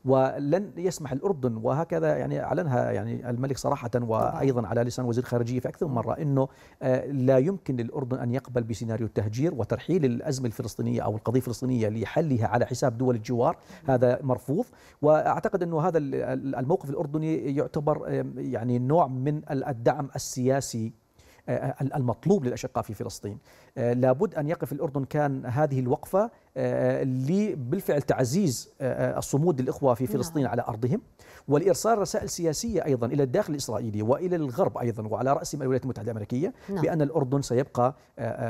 F: ولن يسمح الاردن وهكذا يعني اعلنها يعني الملك صراحه وايضا على لسان وزير الخارجيه في اكثر من مره انه آه، لا يمكن للاردن ان يقبل بسيناريو التهجير وترحيل الازمه الفلسطينيه او القضيه الفلسطينيه لحلها على حساب دول الجوار نعم. هذا مرفوض واعتقد انه هذا الموقف الاردني يعتبر يعني نوع من الدعم السياسي آه، آه، المطلوب للأشقاء في فلسطين آه، لابد أن يقف الأردن كان هذه الوقفة آه، آه، بالفعل تعزيز الصمود للإخوة في نعم. فلسطين على أرضهم والإرسال رسائل سياسية أيضا إلى الداخل الإسرائيلي وإلى الغرب أيضا وعلى رأسهم الولايات المتحدة الأمريكية نعم. بأن الأردن سيبقى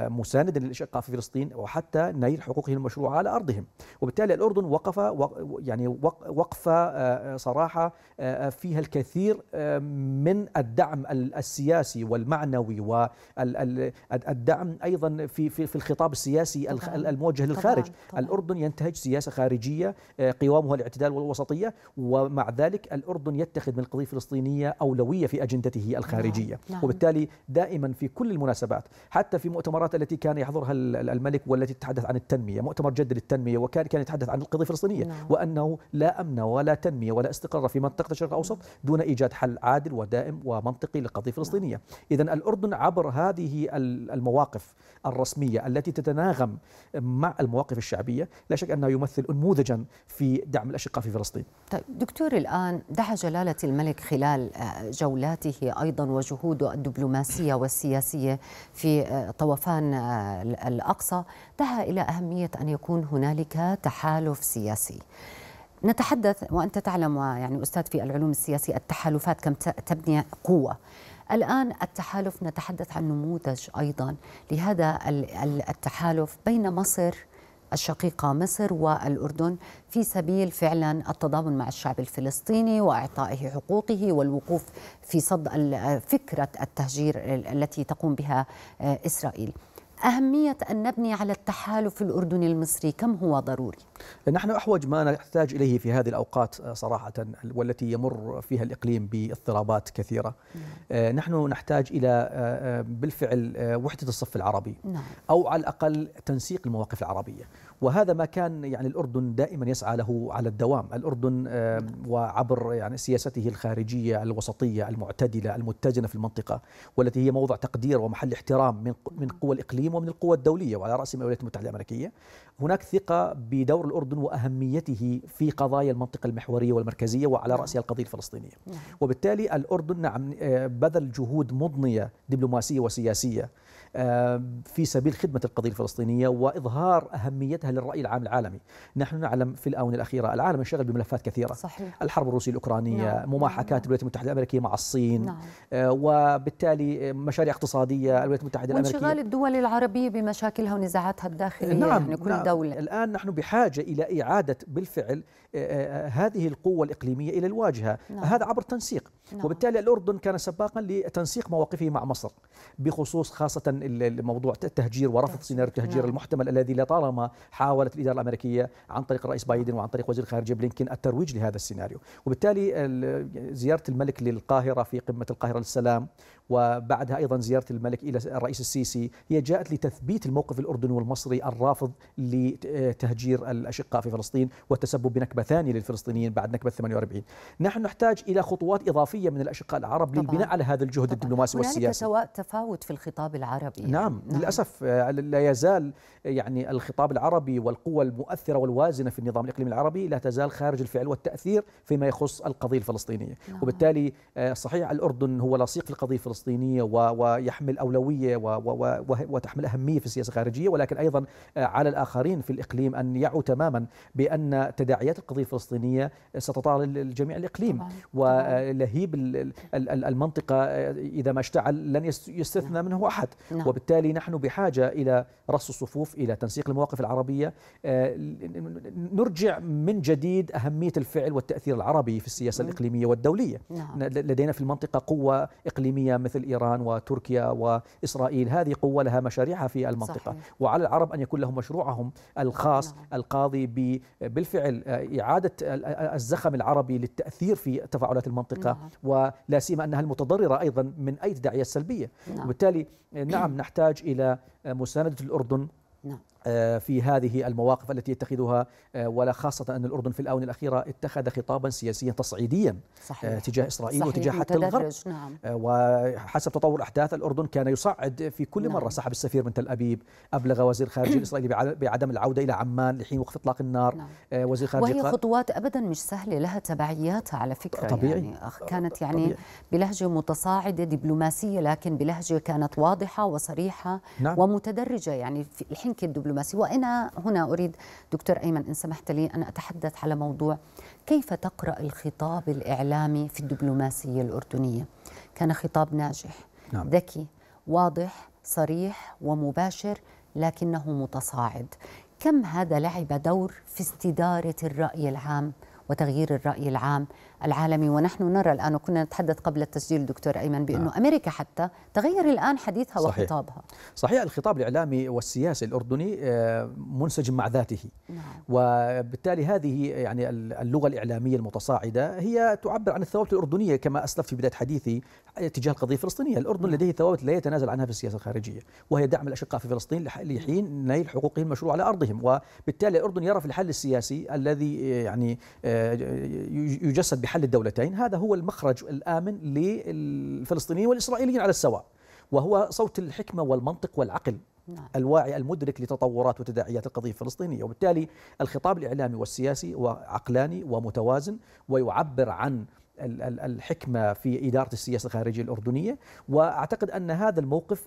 F: مساندا للأشقاء في فلسطين وحتى نيل حقوقهم المشروعة على أرضهم وبالتالي الأردن وقف يعني وقفة صراحة فيها الكثير من الدعم السياسي والمعنوي والدعم أيضا في في, في الخطاب السياسي طبعاً الموجه للخارج طبعاً طبعاً الاردن ينتهج سياسه خارجيه آه، قوامها الاعتدال والوسطيه ومع ذلك الاردن يتخذ من القضيه الفلسطينيه اولويه في اجندته نعم، الخارجيه نعم. وبالتالي دائما في كل المناسبات حتى في المؤتمرات التي كان يحضرها الملك والتي تتحدث عن التنميه مؤتمر جد للتنميه وكان كان يتحدث عن القضيه الفلسطينيه نعم. وانه لا امن ولا تنميه ولا استقرار في منطقه الشرق الاوسط نعم. دون ايجاد حل عادل ودائم ومنطقي للقضيه الفلسطينيه نعم. اذا الاردن عبر هذه المواقف الرسمية التي تتناغم مع المواقف الشعبية لا شك أنه يمثل أنموذجا في دعم الأشقاء في فلسطين طيب
B: دكتور الآن دعا جلالة الملك خلال آه، جولاته أيضا وجهوده الدبلوماسية والسياسية في آه، طوفان آه، الأقصى دعا إلى أهمية أن يكون هنالك تحالف سياسي نتحدث وانت تعلم يعني استاذ في العلوم السياسيه التحالفات كم تبني قوه الآن التحالف نتحدث عن نموذج أيضا لهذا التحالف بين مصر الشقيقة مصر والأردن في سبيل فعلا التضامن مع الشعب الفلسطيني وإعطائه حقوقه والوقوف في صد فكرة التهجير التي تقوم بها آه، إسرائيل أهمية أن نبني على التحالف
F: الأردني المصري كم هو ضروري؟ نحن أحوج ما نحتاج إليه في هذه الأوقات آه، صراحة والتي يمر فيها الإقليم باضطرابات كثيرة نعم. آه، نحن نحتاج إلى آه، بالفعل وحدة الصف العربي نعم. أو على الأقل تنسيق المواقف العربية وهذا ما كان يعني الأردن دائما يسعى له على الدوام الأردن وعبر يعني سياسته الخارجية الوسطية المعتدلة المتزنه في المنطقة والتي هي موضع تقدير ومحل احترام من من قوى الإقليم ومن القوى الدولية وعلى رأسهم الولايات المتحدة الأمريكية هناك ثقة بدور الأردن وأهميته في قضايا المنطقة المحورية والمركزية وعلى نعم. رأسها القضية الفلسطينية نعم. وبالتالي الأردن نعم آه، بذل جهود مضنية دبلوماسية وسياسية آه، في سبيل خدمة القضية الفلسطينية وإظهار أهميتها للرأي العام العالمي نحن نعلم في الآونة الأخيرة العالم انشغل بملفات كثيرة صحيح. الحرب الروسية الأوكرانية نعم. مماحكات نعم. الولايات المتحدة الأمريكية مع الصين نعم. آه، وبالتالي مشاريع اقتصادية الولايات المتحدة الأمريكية وانشغال
B: الدول العربية بمشاكلها ونزاعاتها الداخلية نعم. يعني كل نعم. دولة
F: الآن نحن بحاجة إلى إعادة بالفعل آه، هذه القوة الإقليمية إلى الواجهة نعم. هذا عبر تنسيق نعم. وبالتالي الأردن كان سباقا لتنسيق مواقفه مع مصر بخصوص خاصة الموضوع التهجير ورفض سيناريو التهجير نعم. المحتمل الذي لطالما حاولت الإدارة الأمريكية عن طريق الرئيس نعم. بايدن وعن طريق وزير الخارجية بلينكين الترويج لهذا السيناريو وبالتالي زيارة الملك للقاهرة في قمة القاهرة للسلام وبعدها أيضا زيارة الملك إلى الرئيس السيسي هي جاءت لتثبيت الموقف الأردني والمصري الرافض لتهجير الأشقاء في فلسطين والتسبب بنكبة ثانية للفلسطينيين بعد نكبة 48 نحن نحتاج إلى خطوات إضافية من الأشقاء العرب طبعا للبناء على هذا الجهد طبعا الدبلوماسي والسياسي
B: سواء تفاوت في الخطاب العربي نعم, نعم.
F: للأسف آه، لا يزال آه، يعني الخطاب العربي والقوى المؤثرة والوازنة في النظام الإقليمي العربي لا تزال خارج الفعل والتأثير فيما يخص القضية الفلسطينية نعم. وبالتالي آه، صحيح الأردن هو لصيق في القضية الفلسطينية الفلسطينيه ويحمل اولويه وتحمل اهميه في السياسه الخارجيه ولكن ايضا آه، على الاخرين في الاقليم ان يعوا تماما بان تداعيات القضيه الفلسطينيه ستطال جميع الاقليم ولهيب آه، المنطقه آه، اذا ما اشتعل لن يستثنى نعم. منه احد نعم. وبالتالي نحن بحاجه الى رص الصفوف الى تنسيق المواقف العربيه نرجع من جديد اهميه الفعل والتاثير العربي في السياسه نعم. الاقليميه والدوليه لدينا في المنطقه قوه اقليميه مثل إيران وتركيا وإسرائيل هذه قوة لها مشاريعها في المنطقة صحيح. وعلى العرب أن يكون لهم مشروعهم الخاص نعم. القاضي بالفعل إعادة الزخم العربي للتأثير في تفاعلات المنطقة نعم. ولا سيما أنها المتضررة أيضا من أي تداعيات سلبية نعم. وبالتالي نعم نحتاج إلى مساندة الأردن نعم. آه، في هذه المواقف التي يتخذها آه، ولا خاصة أن الأردن في الآونة الأخيرة اتخذ خطابا سياسيا تصعيديا آه، صحيح. تجاه إسرائيل صحيح وتجاه حتى الغرب نعم. وحسب تطور الأحداث الأردن كان يصعد في كل نعم. مرة سحب السفير من تل أبيب أبلغ وزير خارجي الإسرائيلي <coughs> بعدم العودة إلى عمان لحين وقف إطلاق النار نعم. وزير خارجي وهي
B: خطوات أبدا مش سهلة لها تبعياتها على فكرة طبيعي. يعني كانت يعني طبيعي. بلهجة متصاعدة دبلوماسية لكن بلهجة كانت واضحة وصريحة نعم. ومتدرجة يعني الحنكة الدبلوماسية الدبلوماسي وأنا هنا أريد دكتور أيمن إن سمحت لي أن أتحدث على موضوع كيف تقرأ الخطاب الإعلامي في الدبلوماسية الأردنية كان خطاب ناجح نعم. ذكي واضح صريح ومباشر لكنه متصاعد كم هذا لعب دور في استدارة الرأي العام وتغيير الرأي العام العالمي ونحن نرى الآن وكنا نتحدث قبل التسجيل دكتور أيمن بأنه نعم. أمريكا حتى تغير الآن حديثها صحيح. وخطابها
F: صحيح الخطاب الإعلامي والسياسي الأردني آه، منسجم مع ذاته نعم. وبالتالي هذه يعني اللغة الإعلامية المتصاعدة هي تعبر عن الثوابت الأردنية كما أسلفت في بداية حديثي تجاه القضية الفلسطينية الأردن نعم. لديه ثوابت لا يتنازل عنها في السياسة الخارجية وهي دعم الأشقاء في فلسطين لحين نيل حقوقهم المشروع على أرضهم وبالتالي الأردن يرى في الحل السياسي الذي آه، يعني آه، يجسد بحل الدولتين هذا هو المخرج الآمن للفلسطينيين والإسرائيليين على السواء وهو صوت الحكمة والمنطق والعقل نعم. الواعي المدرك لتطورات وتداعيات القضية الفلسطينية وبالتالي الخطاب الإعلامي والسياسي وعقلاني ومتوازن ويعبر عن الحكمة في إدارة السياسة الخارجية الأردنية وأعتقد أن هذا الموقف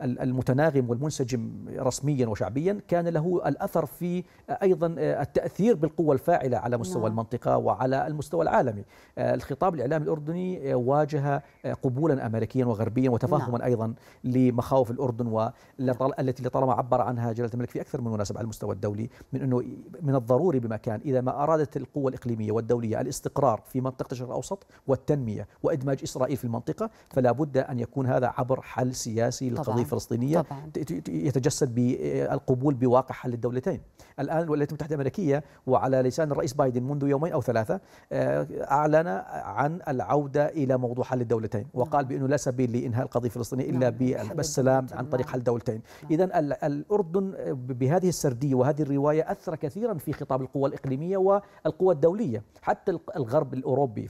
F: المتناغم والمنسجم رسميا وشعبيا كان له الأثر في أيضا التأثير بالقوة الفاعلة على مستوى نعم. المنطقة وعلى المستوى العالمي الخطاب الإعلامي الأردني واجه قبولا أمريكيا وغربيا وتفهما نعم. أيضا لمخاوف الأردن التي لطالما عبر عنها جلالة الملك في أكثر من مناسبة على المستوى الدولي من أنه من الضروري بما كان إذا ما أرادت القوة الإقليمية والدولية الاستقرار في منطقة الشرق الأوسط والتنمية وإدماج إسرائيل في المنطقة فلا بد أن يكون هذا عبر حل سياسي للقضية الفلسطينية طبعاً. يتجسد بالقبول بواقع حل الدولتين الآن الولايات المتحدة الأمريكية وعلى لسان الرئيس بايدن منذ يومين أو ثلاثة آه، أعلن عن العودة إلى موضوع حل الدولتين نعم. وقال بأنه لا سبيل لإنهاء القضية الفلسطينية إلا نعم، بالسلام عن طريق نعم. حل الدولتين إذا الأردن بهذه السردية وهذه الرواية أثر كثيرا في خطاب القوى الإقليمية والقوى الدولية حتى الغرب الأوروبي الاوروبي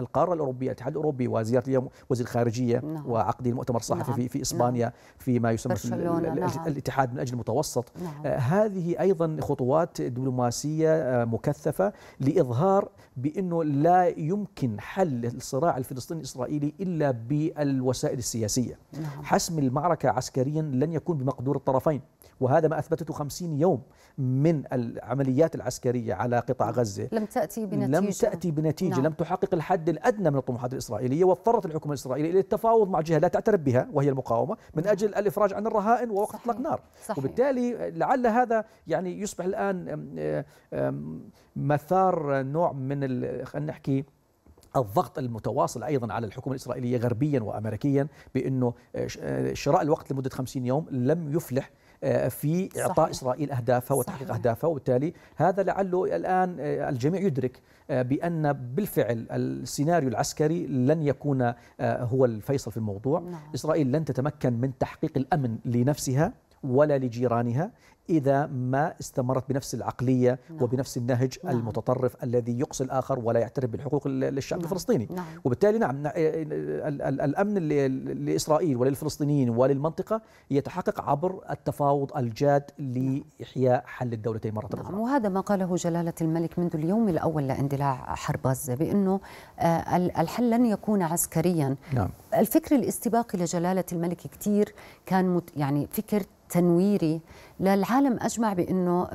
F: القاره الاوروبيه الاتحاد الاوروبي وزياره اليوم وزير الخارجيه نعم. وعقد المؤتمر الصحفي نعم. في في اسبانيا نعم. ما يسمى في نعم. الاتحاد من اجل المتوسط نعم. آه، هذه ايضا خطوات دبلوماسيه آه، مكثفه لاظهار بانه لا يمكن حل الصراع الفلسطيني الاسرائيلي الا بالوسائل السياسيه نعم. حسم المعركه عسكريا لن يكون بمقدور الطرفين وهذا ما اثبتته 50 يوم من العمليات العسكرية على قطاع غزة لم
B: تأتي بنتيجة لم
F: تأتي بنتيجة نعم. لم تحقق الحد الأدنى من الطموحات الإسرائيلية واضطرت الحكومة الإسرائيلية إلى التفاوض مع جهة لا تعترف بها وهي المقاومة من نعم. أجل الإفراج عن الرهائن ووقت إطلاق نار صحيح. وبالتالي لعل هذا يعني يصبح الآن مثار نوع من خلينا نحكي الضغط المتواصل ايضا على الحكومه الاسرائيليه غربيا وامريكيا بانه آه، آه، شراء الوقت لمده 50 يوم لم يفلح في إعطاء إسرائيل أهدافها وتحقيق صحيح. أهدافها وبالتالي هذا لعله الآن آه، الجميع يدرك آه، بأن بالفعل السيناريو العسكري لن يكون آه، هو الفيصل في الموضوع نعم. إسرائيل لن تتمكن من تحقيق الأمن لنفسها ولا لجيرانها إذا ما استمرت بنفس العقلية نعم. وبنفس النهج نعم. المتطرف الذي يقصي الآخر ولا يعترف بالحقوق للشعب نعم. الفلسطيني نعم. وبالتالي نعم إيه، الأمن لإسرائيل وللفلسطينيين وللمنطقة يتحقق عبر التفاوض الجاد لإحياء حل الدولتين مرة نعم.
B: أخرى وهذا ما قاله جلالة الملك منذ اليوم الأول لاندلاع حرب غزة بأنه آه، الحل لن يكون عسكريا نعم. الفكر الاستباقي لجلالة الملك كثير كان يعني فكر تنويري للعالم أجمع بأنه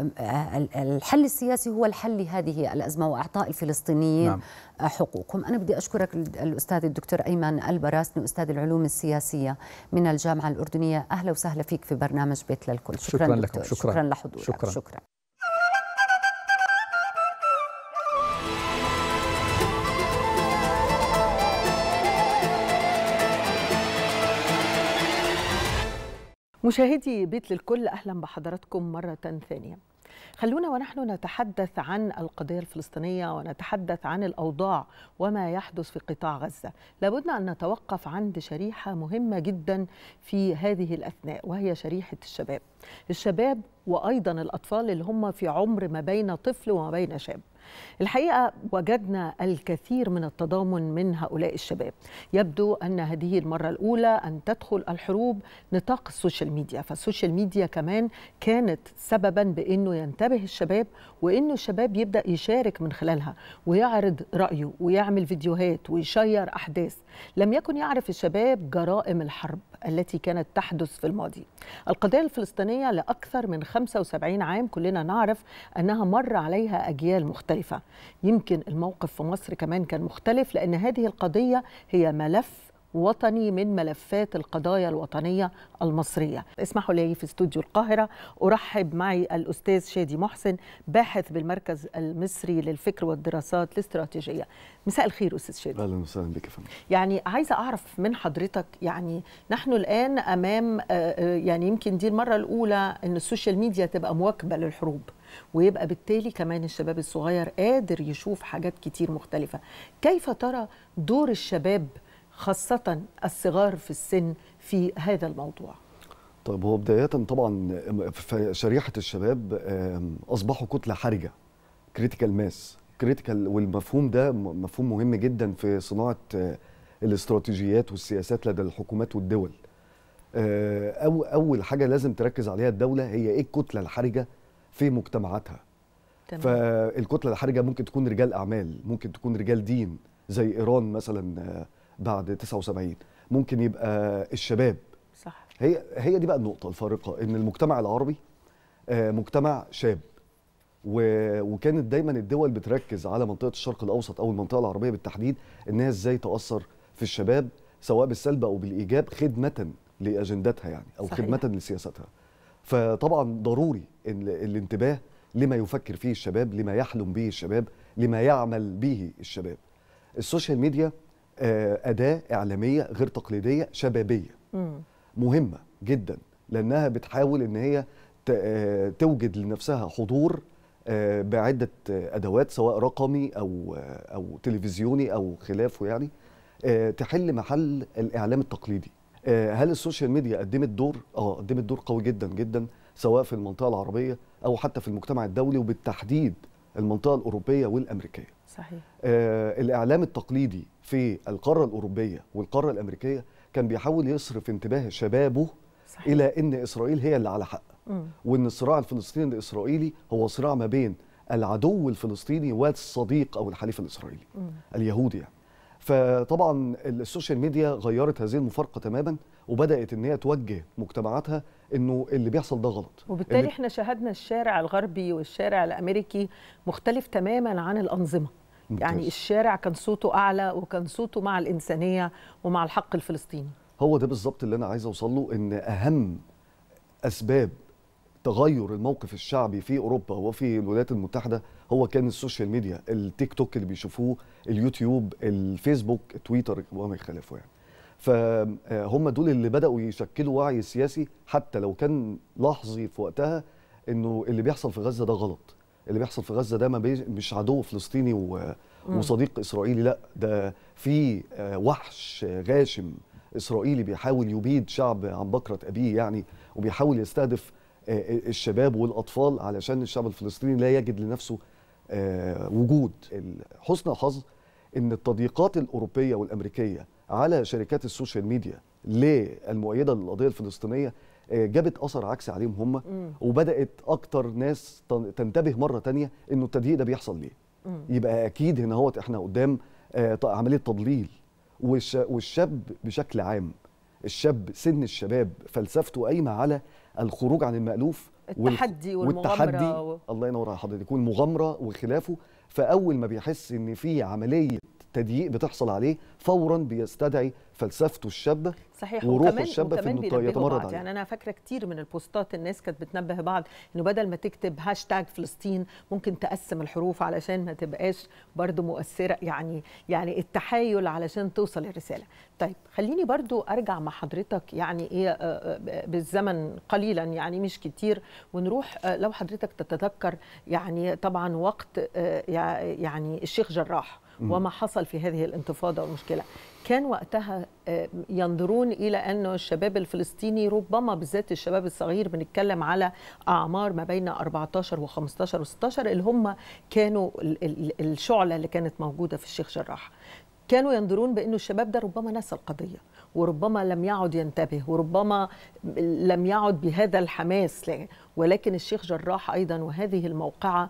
B: الحل السياسي هو الحل لهذه الأزمة وإعطاء الفلسطينيين نعم. حقوقهم أنا بدي أشكرك الأستاذ الدكتور أيمن البراسني أستاذ العلوم السياسية من الجامعة الأردنية أهلا وسهلا فيك في برنامج بيت للكل شكرا, شكرا لك شكرا, شكرا
F: لحضورك شكرا, شكرا.
C: مشاهدي بيت للكل اهلا بحضراتكم مره ثانيه. خلونا ونحن نتحدث عن القضيه الفلسطينيه ونتحدث عن الاوضاع وما يحدث في قطاع غزه، لابد ان نتوقف عند شريحه مهمه جدا في هذه الاثناء وهي شريحه الشباب. الشباب وايضا الاطفال اللي هم في عمر ما بين طفل وما بين شاب. الحقيقه وجدنا الكثير من التضامن من هؤلاء الشباب يبدو ان هذه المره الاولى ان تدخل الحروب نطاق السوشيال ميديا فالسوشيال ميديا كمان كانت سببا بانه ينتبه الشباب وانه الشباب يبدا يشارك من خلالها ويعرض رايه ويعمل فيديوهات ويشير احداث لم يكن يعرف الشباب جرائم الحرب التي كانت تحدث في الماضي القضية الفلسطينية لأكثر من 75 عام كلنا نعرف أنها مر عليها أجيال مختلفة يمكن الموقف في مصر كمان كان مختلف لأن هذه القضية هي ملف وطني من ملفات القضايا الوطنيه المصريه. اسمحوا لي في استوديو القاهره ارحب معي الاستاذ شادي محسن باحث بالمركز المصري للفكر والدراسات الاستراتيجيه. مساء الخير استاذ شادي. اهلا وسهلا بك يا فندم. يعني عايزه اعرف من حضرتك يعني نحن الان امام آه، آه، يعني يمكن دي المره الاولى ان السوشيال ميديا تبقى مواكبه للحروب. ويبقى بالتالي كمان الشباب الصغير قادر يشوف حاجات كتير مختلفة كيف ترى دور الشباب خاصة الصغار في السن في هذا الموضوع؟
G: طيب هو بداية طبعا شريحة الشباب أصبحوا كتلة حرجة كريتيكال ماس كريتيكال والمفهوم ده مفهوم مهم جدا في صناعة آه، الاستراتيجيات والسياسات لدى الحكومات والدول آه، أو أول حاجة لازم تركز عليها الدولة هي إيه الكتلة الحرجة في مجتمعاتها تمام. فالكتلة الحرجة ممكن تكون رجال أعمال ممكن تكون رجال دين زي إيران مثلا آه، بعد 79 ممكن يبقى الشباب صح هي هي دي بقى النقطه الفارقه ان المجتمع العربي آه، مجتمع شاب وكانت دايما الدول بتركز على منطقه الشرق الاوسط او المنطقه العربيه بالتحديد انها ازاي تاثر في الشباب سواء بالسلب او بالايجاب خدمه لاجندتها يعني او صحيح. خدمه لسياستها فطبعا ضروري الانتباه لما يفكر فيه الشباب لما يحلم به الشباب لما يعمل به الشباب السوشيال ميديا آه، اداه اعلاميه غير تقليديه شبابيه مهمه جدا لانها بتحاول ان هي آه، توجد لنفسها حضور آه، بعده ادوات سواء رقمي او او تلفزيوني او خلافه يعني تحل محل الاعلام التقليدي هل السوشيال ميديا قدمت دور اه قدمت دور قوي جدا جدا سواء في المنطقه العربيه او حتى في المجتمع الدولي وبالتحديد المنطقه الاوروبيه والامريكيه صحيح الاعلام التقليدي في القاره الاوروبيه والقاره الامريكيه كان بيحاول يصرف انتباه شبابه صحيح. الى ان اسرائيل هي اللي على حق م. وان الصراع الفلسطيني الاسرائيلي هو صراع ما بين العدو الفلسطيني والصديق او الحليف الاسرائيلي م. اليهودي يعني. فطبعا السوشيال ميديا غيرت هذه المفارقه تماما وبدات ان هي توجه مجتمعاتها انه اللي بيحصل ده غلط
C: وبالتالي احنا شاهدنا الشارع الغربي والشارع الامريكي مختلف تماما عن الانظمه ممتاز. يعني الشارع كان صوته اعلى وكان صوته مع الانسانيه ومع الحق الفلسطيني
G: هو ده بالظبط اللي انا عايز اوصل له ان اهم اسباب تغير الموقف الشعبي في اوروبا وفي الولايات المتحده هو كان السوشيال ميديا التيك توك اللي بيشوفوه اليوتيوب الفيسبوك تويتر وما يخالفه يعني فهم آه، دول اللي بداوا يشكلوا وعي سياسي حتى لو كان لحظي في وقتها انه اللي بيحصل في غزه ده غلط اللي بيحصل في غزه ده ما مش عدو فلسطيني و... وصديق اسرائيلي لا ده في آه، وحش غاشم اسرائيلي بيحاول يبيد شعب عن بكره ابيه يعني وبيحاول يستهدف آه، آه، الشباب والاطفال علشان الشعب الفلسطيني لا يجد لنفسه وجود حسن الحظ ان التضييقات الاوروبيه والامريكيه على شركات السوشيال ميديا للمؤيده للقضيه الفلسطينيه آه، جابت اثر عكسي عليهم هم وبدات اكتر ناس تنتبه مره تانية انه التضييق ده بيحصل ليه يبقى اكيد هنا هو احنا قدام آه، عمليه تضليل والشاب بشكل عام الشاب سن الشباب فلسفته قايمه على الخروج عن المالوف التحدي والمغامره والتحدي و... الله ينور على حضرتك والمغامره وخلافه فاول ما بيحس ان في عمليه تضييق بتحصل عليه فورا بيستدعي فلسفته الشابه صحيح وروحه الشابه في انه يتمرد عليه يعني
C: انا فاكره كتير من البوستات الناس كانت بتنبه بعض انه بدل ما تكتب هاشتاج فلسطين ممكن تقسم الحروف علشان ما تبقاش برضو مؤثره يعني يعني التحايل علشان توصل الرساله طيب خليني برضو ارجع مع حضرتك يعني ايه آه، آه، بالزمن قليلا يعني مش كتير ونروح آه، لو حضرتك تتذكر يعني طبعا وقت يعني الشيخ جراح وما حصل في هذه الانتفاضه والمشكله كان وقتها آه، ينظرون الى انه الشباب الفلسطيني ربما بالذات الشباب الصغير بنتكلم على اعمار ما بين 14 و15 و16 اللي هم كانوا الشعله اللي كانت موجوده في الشيخ جراح كانوا ينظرون بانه الشباب ده ربما نسى القضيه وربما لم يعد ينتبه وربما لم يعد بهذا الحماس ولكن الشيخ جراح ايضا وهذه الموقعه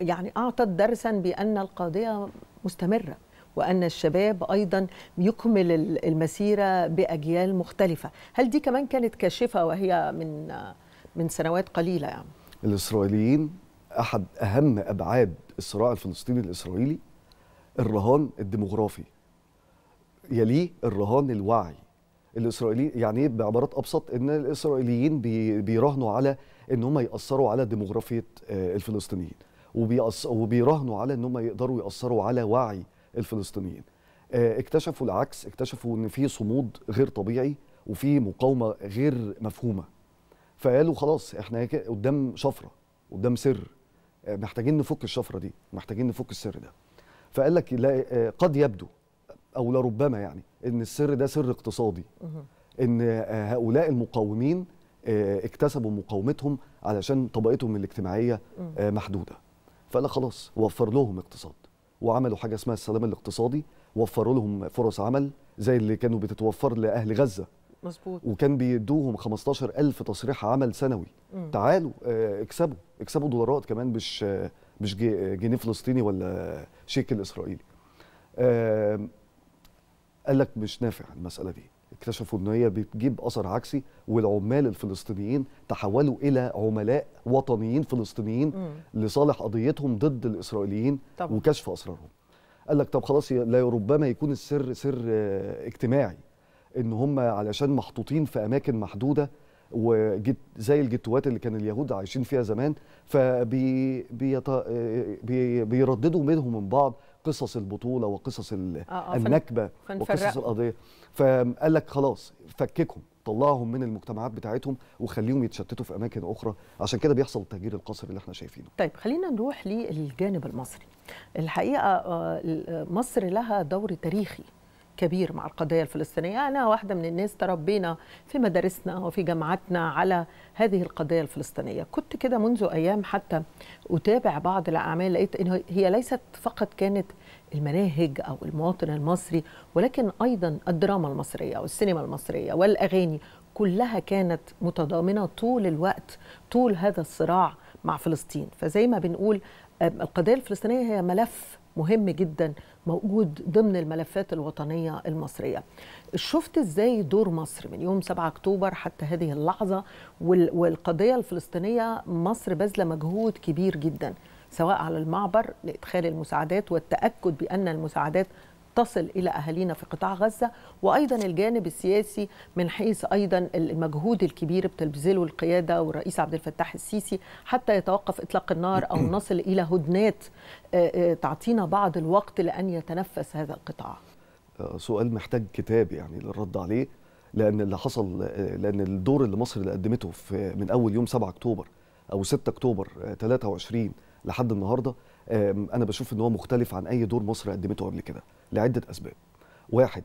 C: يعني اعطت درسا بان القضيه مستمره وأن الشباب أيضا يكمل المسيرة بأجيال مختلفة هل دي كمان كانت كاشفة وهي من من سنوات قليلة يعني؟
G: الإسرائيليين أحد أهم أبعاد الصراع الفلسطيني الإسرائيلي الرهان الديموغرافي يليه الرهان الوعي الاسرائيليين يعني بعبارات ابسط ان الاسرائيليين بيراهنوا على ان هم ياثروا على ديموغرافيه آه، الفلسطينيين وبيراهنوا على ان هم يقدروا ياثروا على وعي الفلسطينيين آه، اكتشفوا العكس اكتشفوا ان في صمود غير طبيعي وفي مقاومه غير مفهومه فقالوا خلاص احنا قدام شفره قدام سر آه، محتاجين نفك الشفره دي محتاجين نفك السر ده فقال لك لا آه، قد يبدو او لربما يعني ان السر ده سر اقتصادي ان هؤلاء المقاومين اكتسبوا مقاومتهم علشان طبقتهم الاجتماعيه محدوده فقال خلاص وفر لهم اقتصاد وعملوا حاجه اسمها السلام الاقتصادي وفروا لهم فرص عمل زي اللي كانوا بتتوفر لاهل غزه مظبوط وكان بيدوهم 15000 تصريح عمل سنوي مم. تعالوا آه، اكسبوا اكسبوا دولارات كمان مش آه، مش آه، جنيه فلسطيني ولا شيك اسرائيلي قال لك مش نافع المساله دي اكتشفوا ان هي بتجيب اثر عكسي والعمال الفلسطينيين تحولوا الى عملاء وطنيين فلسطينيين م. لصالح قضيتهم ضد الاسرائيليين طبعا. وكشف اسرارهم قال لك طب خلاص لا ربما يكون السر سر اجتماعي ان هم علشان محطوطين في اماكن محدوده وجت زي الجتوات اللي كان اليهود عايشين فيها زمان فبيرددوا فبي بي منهم من بعض قصص البطوله وقصص آه، آه، النكبه وقصص القضيه فقال لك خلاص فككهم طلعهم من المجتمعات بتاعتهم وخليهم يتشتتوا في اماكن اخرى عشان كده بيحصل التهجير القسري اللي احنا شايفينه
C: طيب خلينا نروح للجانب المصري الحقيقه آه، مصر لها دور تاريخي كبير مع القضية الفلسطينية أنا واحدة من الناس تربينا في مدارسنا وفي جامعاتنا على هذه القضية الفلسطينية كنت كده منذ أيام حتى أتابع بعض الأعمال لقيت أنه هي ليست فقط كانت المناهج أو المواطن المصري ولكن أيضا الدراما المصرية والسينما المصرية والأغاني كلها كانت متضامنة طول الوقت طول هذا الصراع مع فلسطين فزي ما بنقول القضية الفلسطينية هي ملف مهم جدا موجود ضمن الملفات الوطنيه المصريه. شفت ازاي دور مصر من يوم 7 اكتوبر حتى هذه اللحظه والقضيه الفلسطينيه مصر باذله مجهود كبير جدا سواء على المعبر لادخال المساعدات والتاكد بان المساعدات تصل إلى أهالينا في قطاع غزة وأيضا الجانب السياسي من حيث أيضا المجهود الكبير بتبذله القيادة والرئيس عبد الفتاح السيسي حتى يتوقف إطلاق النار أو <clears throat> نصل إلى هدنات آه، آه، تعطينا بعض الوقت لأن يتنفس هذا القطاع
G: آه، سؤال محتاج كتاب يعني للرد عليه لان اللي حصل لان الدور اللي مصر اللي قدمته في من اول يوم 7 اكتوبر او 6 اكتوبر 23 لحد النهارده انا بشوف ان هو مختلف عن اي دور مصر قدمته قبل كده لعده اسباب واحد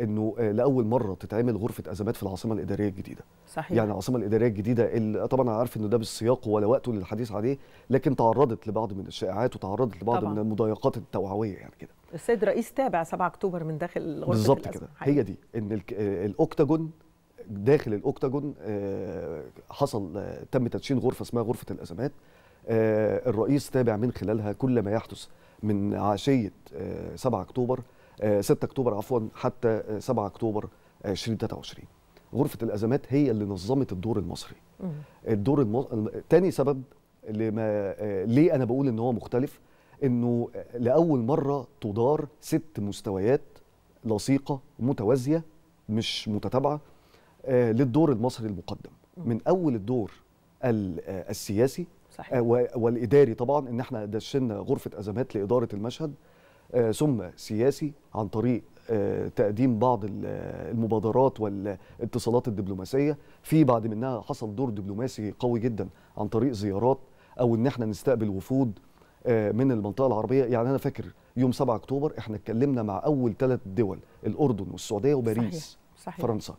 G: انه آه، لاول مره تتعمل غرفه ازمات في العاصمه الاداريه الجديده صحيح. يعني العاصمه الاداريه الجديده اللي طبعا انا عارف انه ده بالسياق ولا وقته للحديث عليه لكن تعرضت لبعض من الشائعات وتعرضت لبعض طبعا. من المضايقات التوعويه يعني كده
C: السيد رئيس تابع 7 اكتوبر من داخل غرفه بالظبط كده هي
G: دي ان آه، الاوكتاجون داخل الاوكتاجون آه، حصل تم تدشين غرفه اسمها غرفه الازمات آه، الرئيس تابع من خلالها كل ما يحدث من عشيه 7 آه، اكتوبر 6 آه، اكتوبر عفوا حتى 7 اكتوبر 2023 غرفه الازمات هي اللي نظمت الدور المصري الدور المصري تاني سبب لما ليه انا بقول ان هو مختلف انه لاول مره تدار ست مستويات لصيقه متوازيه مش متتابعه للدور المصري المقدم من اول الدور السياسي صحيح. آه، والاداري طبعا ان احنا دشنا غرفه ازمات لاداره المشهد ثم آه، سياسي عن طريق آه، تقديم بعض المبادرات والاتصالات الدبلوماسيه في بعد منها حصل دور دبلوماسي قوي جدا عن طريق زيارات او ان احنا نستقبل وفود من المنطقه العربيه يعني انا فاكر يوم 7 اكتوبر احنا اتكلمنا مع اول ثلاث دول الاردن والسعوديه وباريس صحيح. صحيح. فرنسا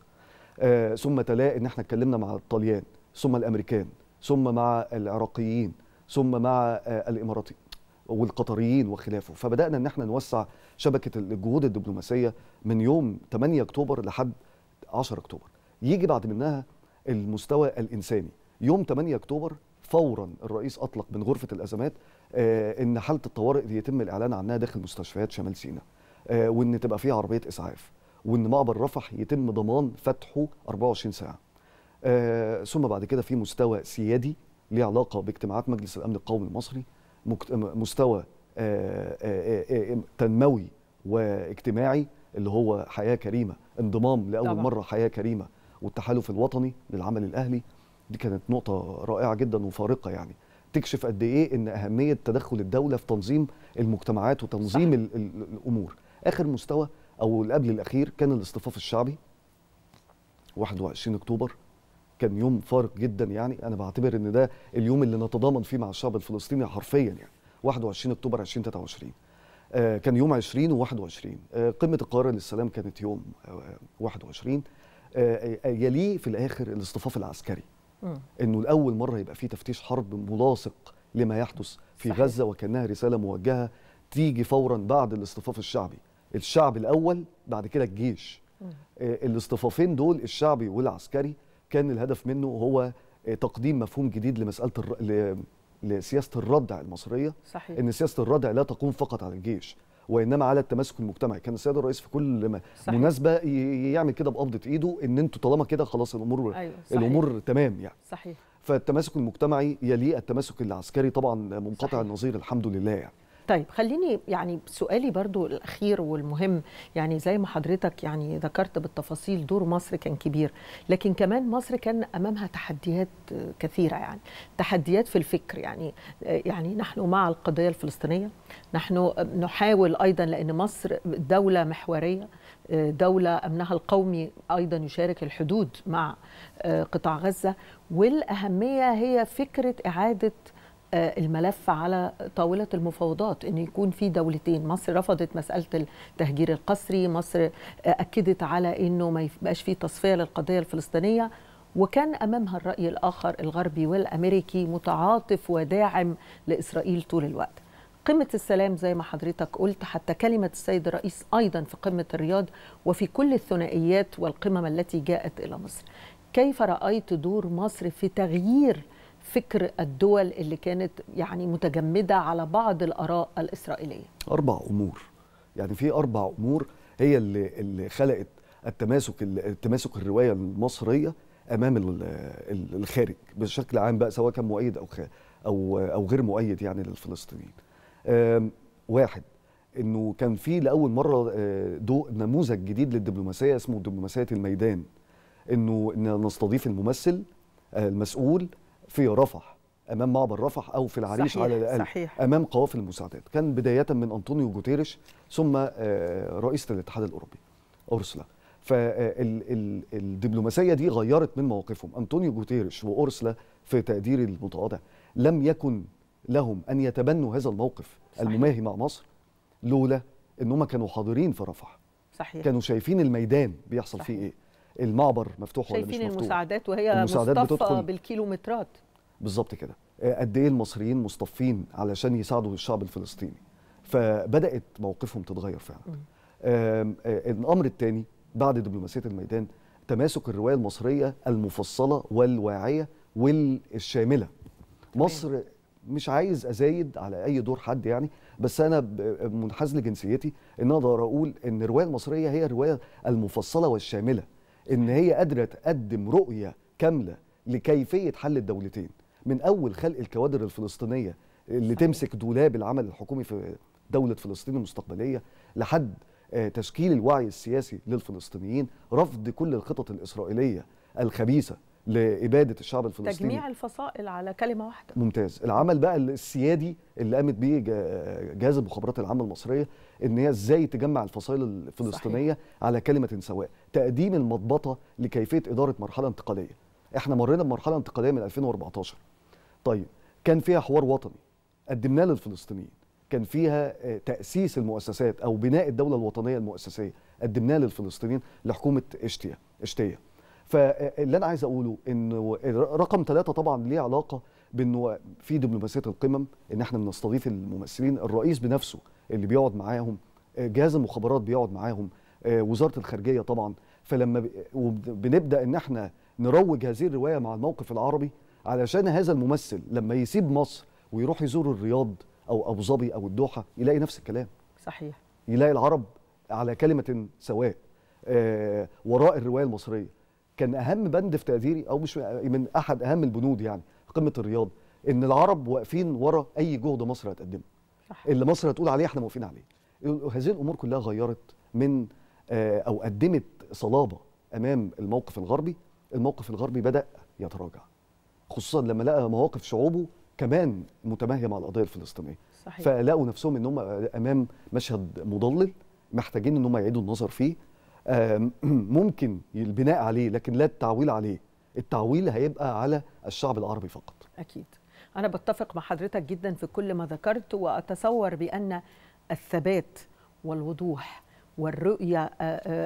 G: ثم تلاقي ان احنا اتكلمنا مع الطليان ثم الامريكان ثم مع العراقيين ثم مع آه، الاماراتيين والقطريين وخلافه فبدانا ان احنا نوسع شبكه الجهود الدبلوماسيه من يوم 8 اكتوبر لحد 10 اكتوبر يجي بعد منها المستوى الانساني يوم 8 اكتوبر فورا الرئيس اطلق من غرفه الازمات آه، ان حاله الطوارئ يتم الاعلان عنها داخل مستشفيات شمال سيناء آه، وان تبقى فيها عربيه اسعاف وان معبر رفح يتم ضمان فتحه 24 ساعه آه، ثم بعد كده في مستوى سيادي ليه علاقه باجتماعات مجلس الامن القومي المصري آه، مستوى آه، تنموي واجتماعي اللي هو حياه كريمه انضمام لاول طبعا. مره حياه كريمه والتحالف الوطني للعمل الاهلي دي كانت نقطه رائعه جدا وفارقه يعني تكشف قد ايه ان اهميه تدخل الدوله في تنظيم المجتمعات وتنظيم الامور اخر مستوى او قبل الاخير كان الاصطفاف الشعبي 21 اكتوبر كان يوم فارق جدا يعني انا بعتبر ان ده اليوم اللي نتضامن فيه مع الشعب الفلسطيني حرفيا يعني 21 اكتوبر 2023 آه، كان يوم 20 و21 آه، قمه القاهره للسلام كانت يوم 21 آه، يليه في الاخر الاصطفاف العسكري انه لاول مره يبقى في تفتيش حرب ملاصق لما يحدث في صحيح. غزه وكانها رساله موجهه تيجي فورا بعد الاصطفاف الشعبي الشعب الاول بعد كده الجيش الاصطفافين دول الشعبي والعسكري كان الهدف منه هو آه، تقديم مفهوم جديد لمساله الر... لسياسه الردع المصريه صحيح. ان سياسه الردع لا تقوم فقط على الجيش وانما على التماسك المجتمعي كان السيد الرئيس في كل ما مناسبه يعمل كده بقبضه ايده ان انتوا طالما كده خلاص الامور أيوة. صحيح. الامور تمام يعني صحيح فالتماسك المجتمعي يليه التماسك العسكري طبعا منقطع صحيح. النظير الحمد لله يعني
C: طيب خليني يعني سؤالي برضو الأخير والمهم يعني زي ما حضرتك يعني ذكرت بالتفاصيل دور مصر كان كبير لكن كمان مصر كان أمامها تحديات كثيرة يعني تحديات في الفكر يعني يعني نحن مع القضية الفلسطينية نحن نحاول أيضا لأن مصر دولة محورية دولة أمنها القومي أيضا يشارك الحدود مع قطاع غزة والأهمية هي فكرة إعادة آه، الملف على طاوله المفاوضات ان يكون في دولتين مصر رفضت مساله التهجير القسري مصر آه، اكدت على انه ما يبقاش في تصفيه للقضيه الفلسطينيه وكان امامها الراي الاخر الغربي والامريكي متعاطف وداعم لاسرائيل طول الوقت قمة السلام زي ما حضرتك قلت حتى كلمة السيد الرئيس أيضا في قمة الرياض وفي كل الثنائيات والقمم التي جاءت إلى مصر كيف رأيت دور مصر في تغيير فكر الدول اللي كانت يعني متجمده على بعض الاراء الاسرائيليه؟ اربع امور
G: يعني في اربع امور هي اللي اللي خلقت التماسك التماسك الروايه المصريه امام الخارج بشكل عام بقى سواء كان مؤيد او او او غير مؤيد يعني للفلسطينيين. واحد انه كان في لاول مره آه، ضوء نموذج جديد للدبلوماسيه اسمه دبلوماسيه الميدان انه نستضيف الممثل آه، المسؤول في رفح امام معبر رفح او في العريش صحيح على الاقل صحيح. امام قوافل المساعدات كان بدايه من انطونيو جوتيريش ثم آه، رئيسه الاتحاد الاوروبي اورسلا فالدبلوماسيه دي غيرت من مواقفهم انطونيو جوتيريش واورسلا في تقديري المتواضع لم يكن لهم ان يتبنوا هذا الموقف صحيح. المماهي مع مصر لولا انهم كانوا حاضرين في رفح صحيح. كانوا شايفين الميدان بيحصل صحيح. فيه ايه المعبر مفتوح ولا مش مفتوح شايفين المساعدات وهي المساعدات بتدخل
C: بالكيلومترات
G: بالظبط كده آه، قد ايه المصريين مصطفين علشان يساعدوا الشعب الفلسطيني فبدات موقفهم تتغير فعلا آه، الامر الثاني بعد دبلوماسيه الميدان تماسك الروايه المصريه المفصله والواعيه والشامله مصر مش عايز ازايد على اي دور حد يعني بس انا منحاز لجنسيتي ان اقدر اقول ان الروايه المصريه هي الروايه المفصله والشامله ان هي قادره تقدم رؤيه كامله لكيفيه حل الدولتين من اول خلق الكوادر الفلسطينيه اللي تمسك دولاب العمل الحكومي في دوله فلسطين المستقبليه لحد آه، تشكيل الوعي السياسي للفلسطينيين رفض كل الخطط الاسرائيليه الخبيثه لاباده الشعب الفلسطيني تجميع
C: الفصائل على كلمه واحده
G: ممتاز العمل بقى السيادي اللي قامت بيه جهاز المخابرات العامه المصريه ان هي ازاي تجمع الفصائل الفلسطينيه صحيح. على كلمه سواء تقديم المضبطه لكيفيه اداره مرحله انتقاليه احنا مرينا بمرحله انتقاليه من 2014 طيب كان فيها حوار وطني قدمناه للفلسطينيين كان فيها آه، تاسيس المؤسسات او بناء الدوله الوطنيه المؤسسيه قدمناه للفلسطينيين لحكومه اشتيا اشتيا فاللي انا عايز اقوله انه رقم ثلاثه طبعا ليه علاقه بانه في دبلوماسيه القمم ان احنا بنستضيف الممثلين الرئيس بنفسه اللي بيقعد معاهم جهاز المخابرات بيقعد معاهم وزاره الخارجيه طبعا فلما بنبدا ان احنا نروج هذه الروايه مع الموقف العربي علشان هذا الممثل لما يسيب مصر ويروح يزور الرياض او ابو ظبي او الدوحه يلاقي نفس الكلام صحيح يلاقي العرب على كلمه سواء آه، وراء الروايه المصريه كان اهم بند في تقديري او مش من احد اهم البنود يعني في قمه الرياض ان العرب واقفين ورا اي جهد مصر هتقدمه اللي مصر هتقول عليه احنا موافقين عليه هذه الامور كلها غيرت من آه، او قدمت صلابه امام الموقف الغربي الموقف الغربي بدا يتراجع خصوصا لما لقى مواقف شعوبه كمان متماهيه مع القضيه الفلسطينيه صحيح. فلقوا نفسهم ان هم امام مشهد مضلل محتاجين ان هم يعيدوا النظر فيه <clears throat> ممكن البناء عليه لكن لا التعويل عليه التعويل هيبقى على الشعب العربي فقط
C: أكيد أنا بتفق مع حضرتك جدا في كل ما ذكرت وأتصور بأن الثبات والوضوح والرؤية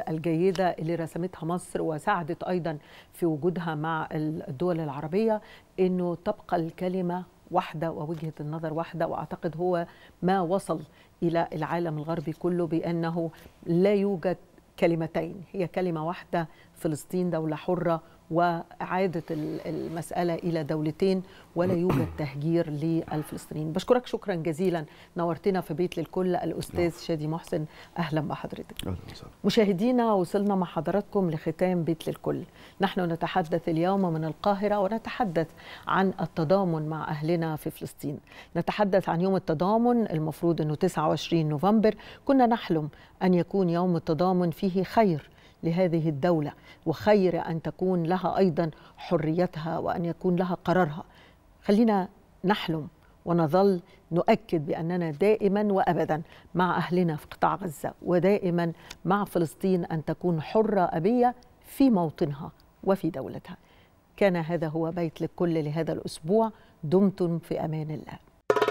C: الجيدة اللي رسمتها مصر وساعدت أيضا في وجودها مع الدول العربية أنه تبقى الكلمة واحدة ووجهة النظر واحدة وأعتقد هو ما وصل إلى العالم الغربي كله بأنه لا يوجد كلمتين هي كلمه واحده فلسطين دوله حره واعاده المساله الى دولتين ولا <clears throat> يوجد تهجير للفلسطينيين بشكرك شكرا جزيلا نورتنا في بيت للكل الاستاذ نعم. شادي محسن اهلا بحضرتك أهلا مشاهدينا وصلنا مع حضراتكم لختام بيت للكل نحن نتحدث اليوم من القاهره ونتحدث عن التضامن مع اهلنا في فلسطين نتحدث عن يوم التضامن المفروض انه 29 نوفمبر كنا نحلم ان يكون يوم التضامن فيه خير لهذه الدولة وخير أن تكون لها أيضا حريتها وأن يكون لها قرارها خلينا نحلم ونظل نؤكد باننا دائما وابدا مع اهلنا في قطاع غزه ودائما مع فلسطين ان تكون حره ابيه في موطنها وفي دولتها. كان هذا هو بيت للكل لهذا الاسبوع دمتم في امان الله.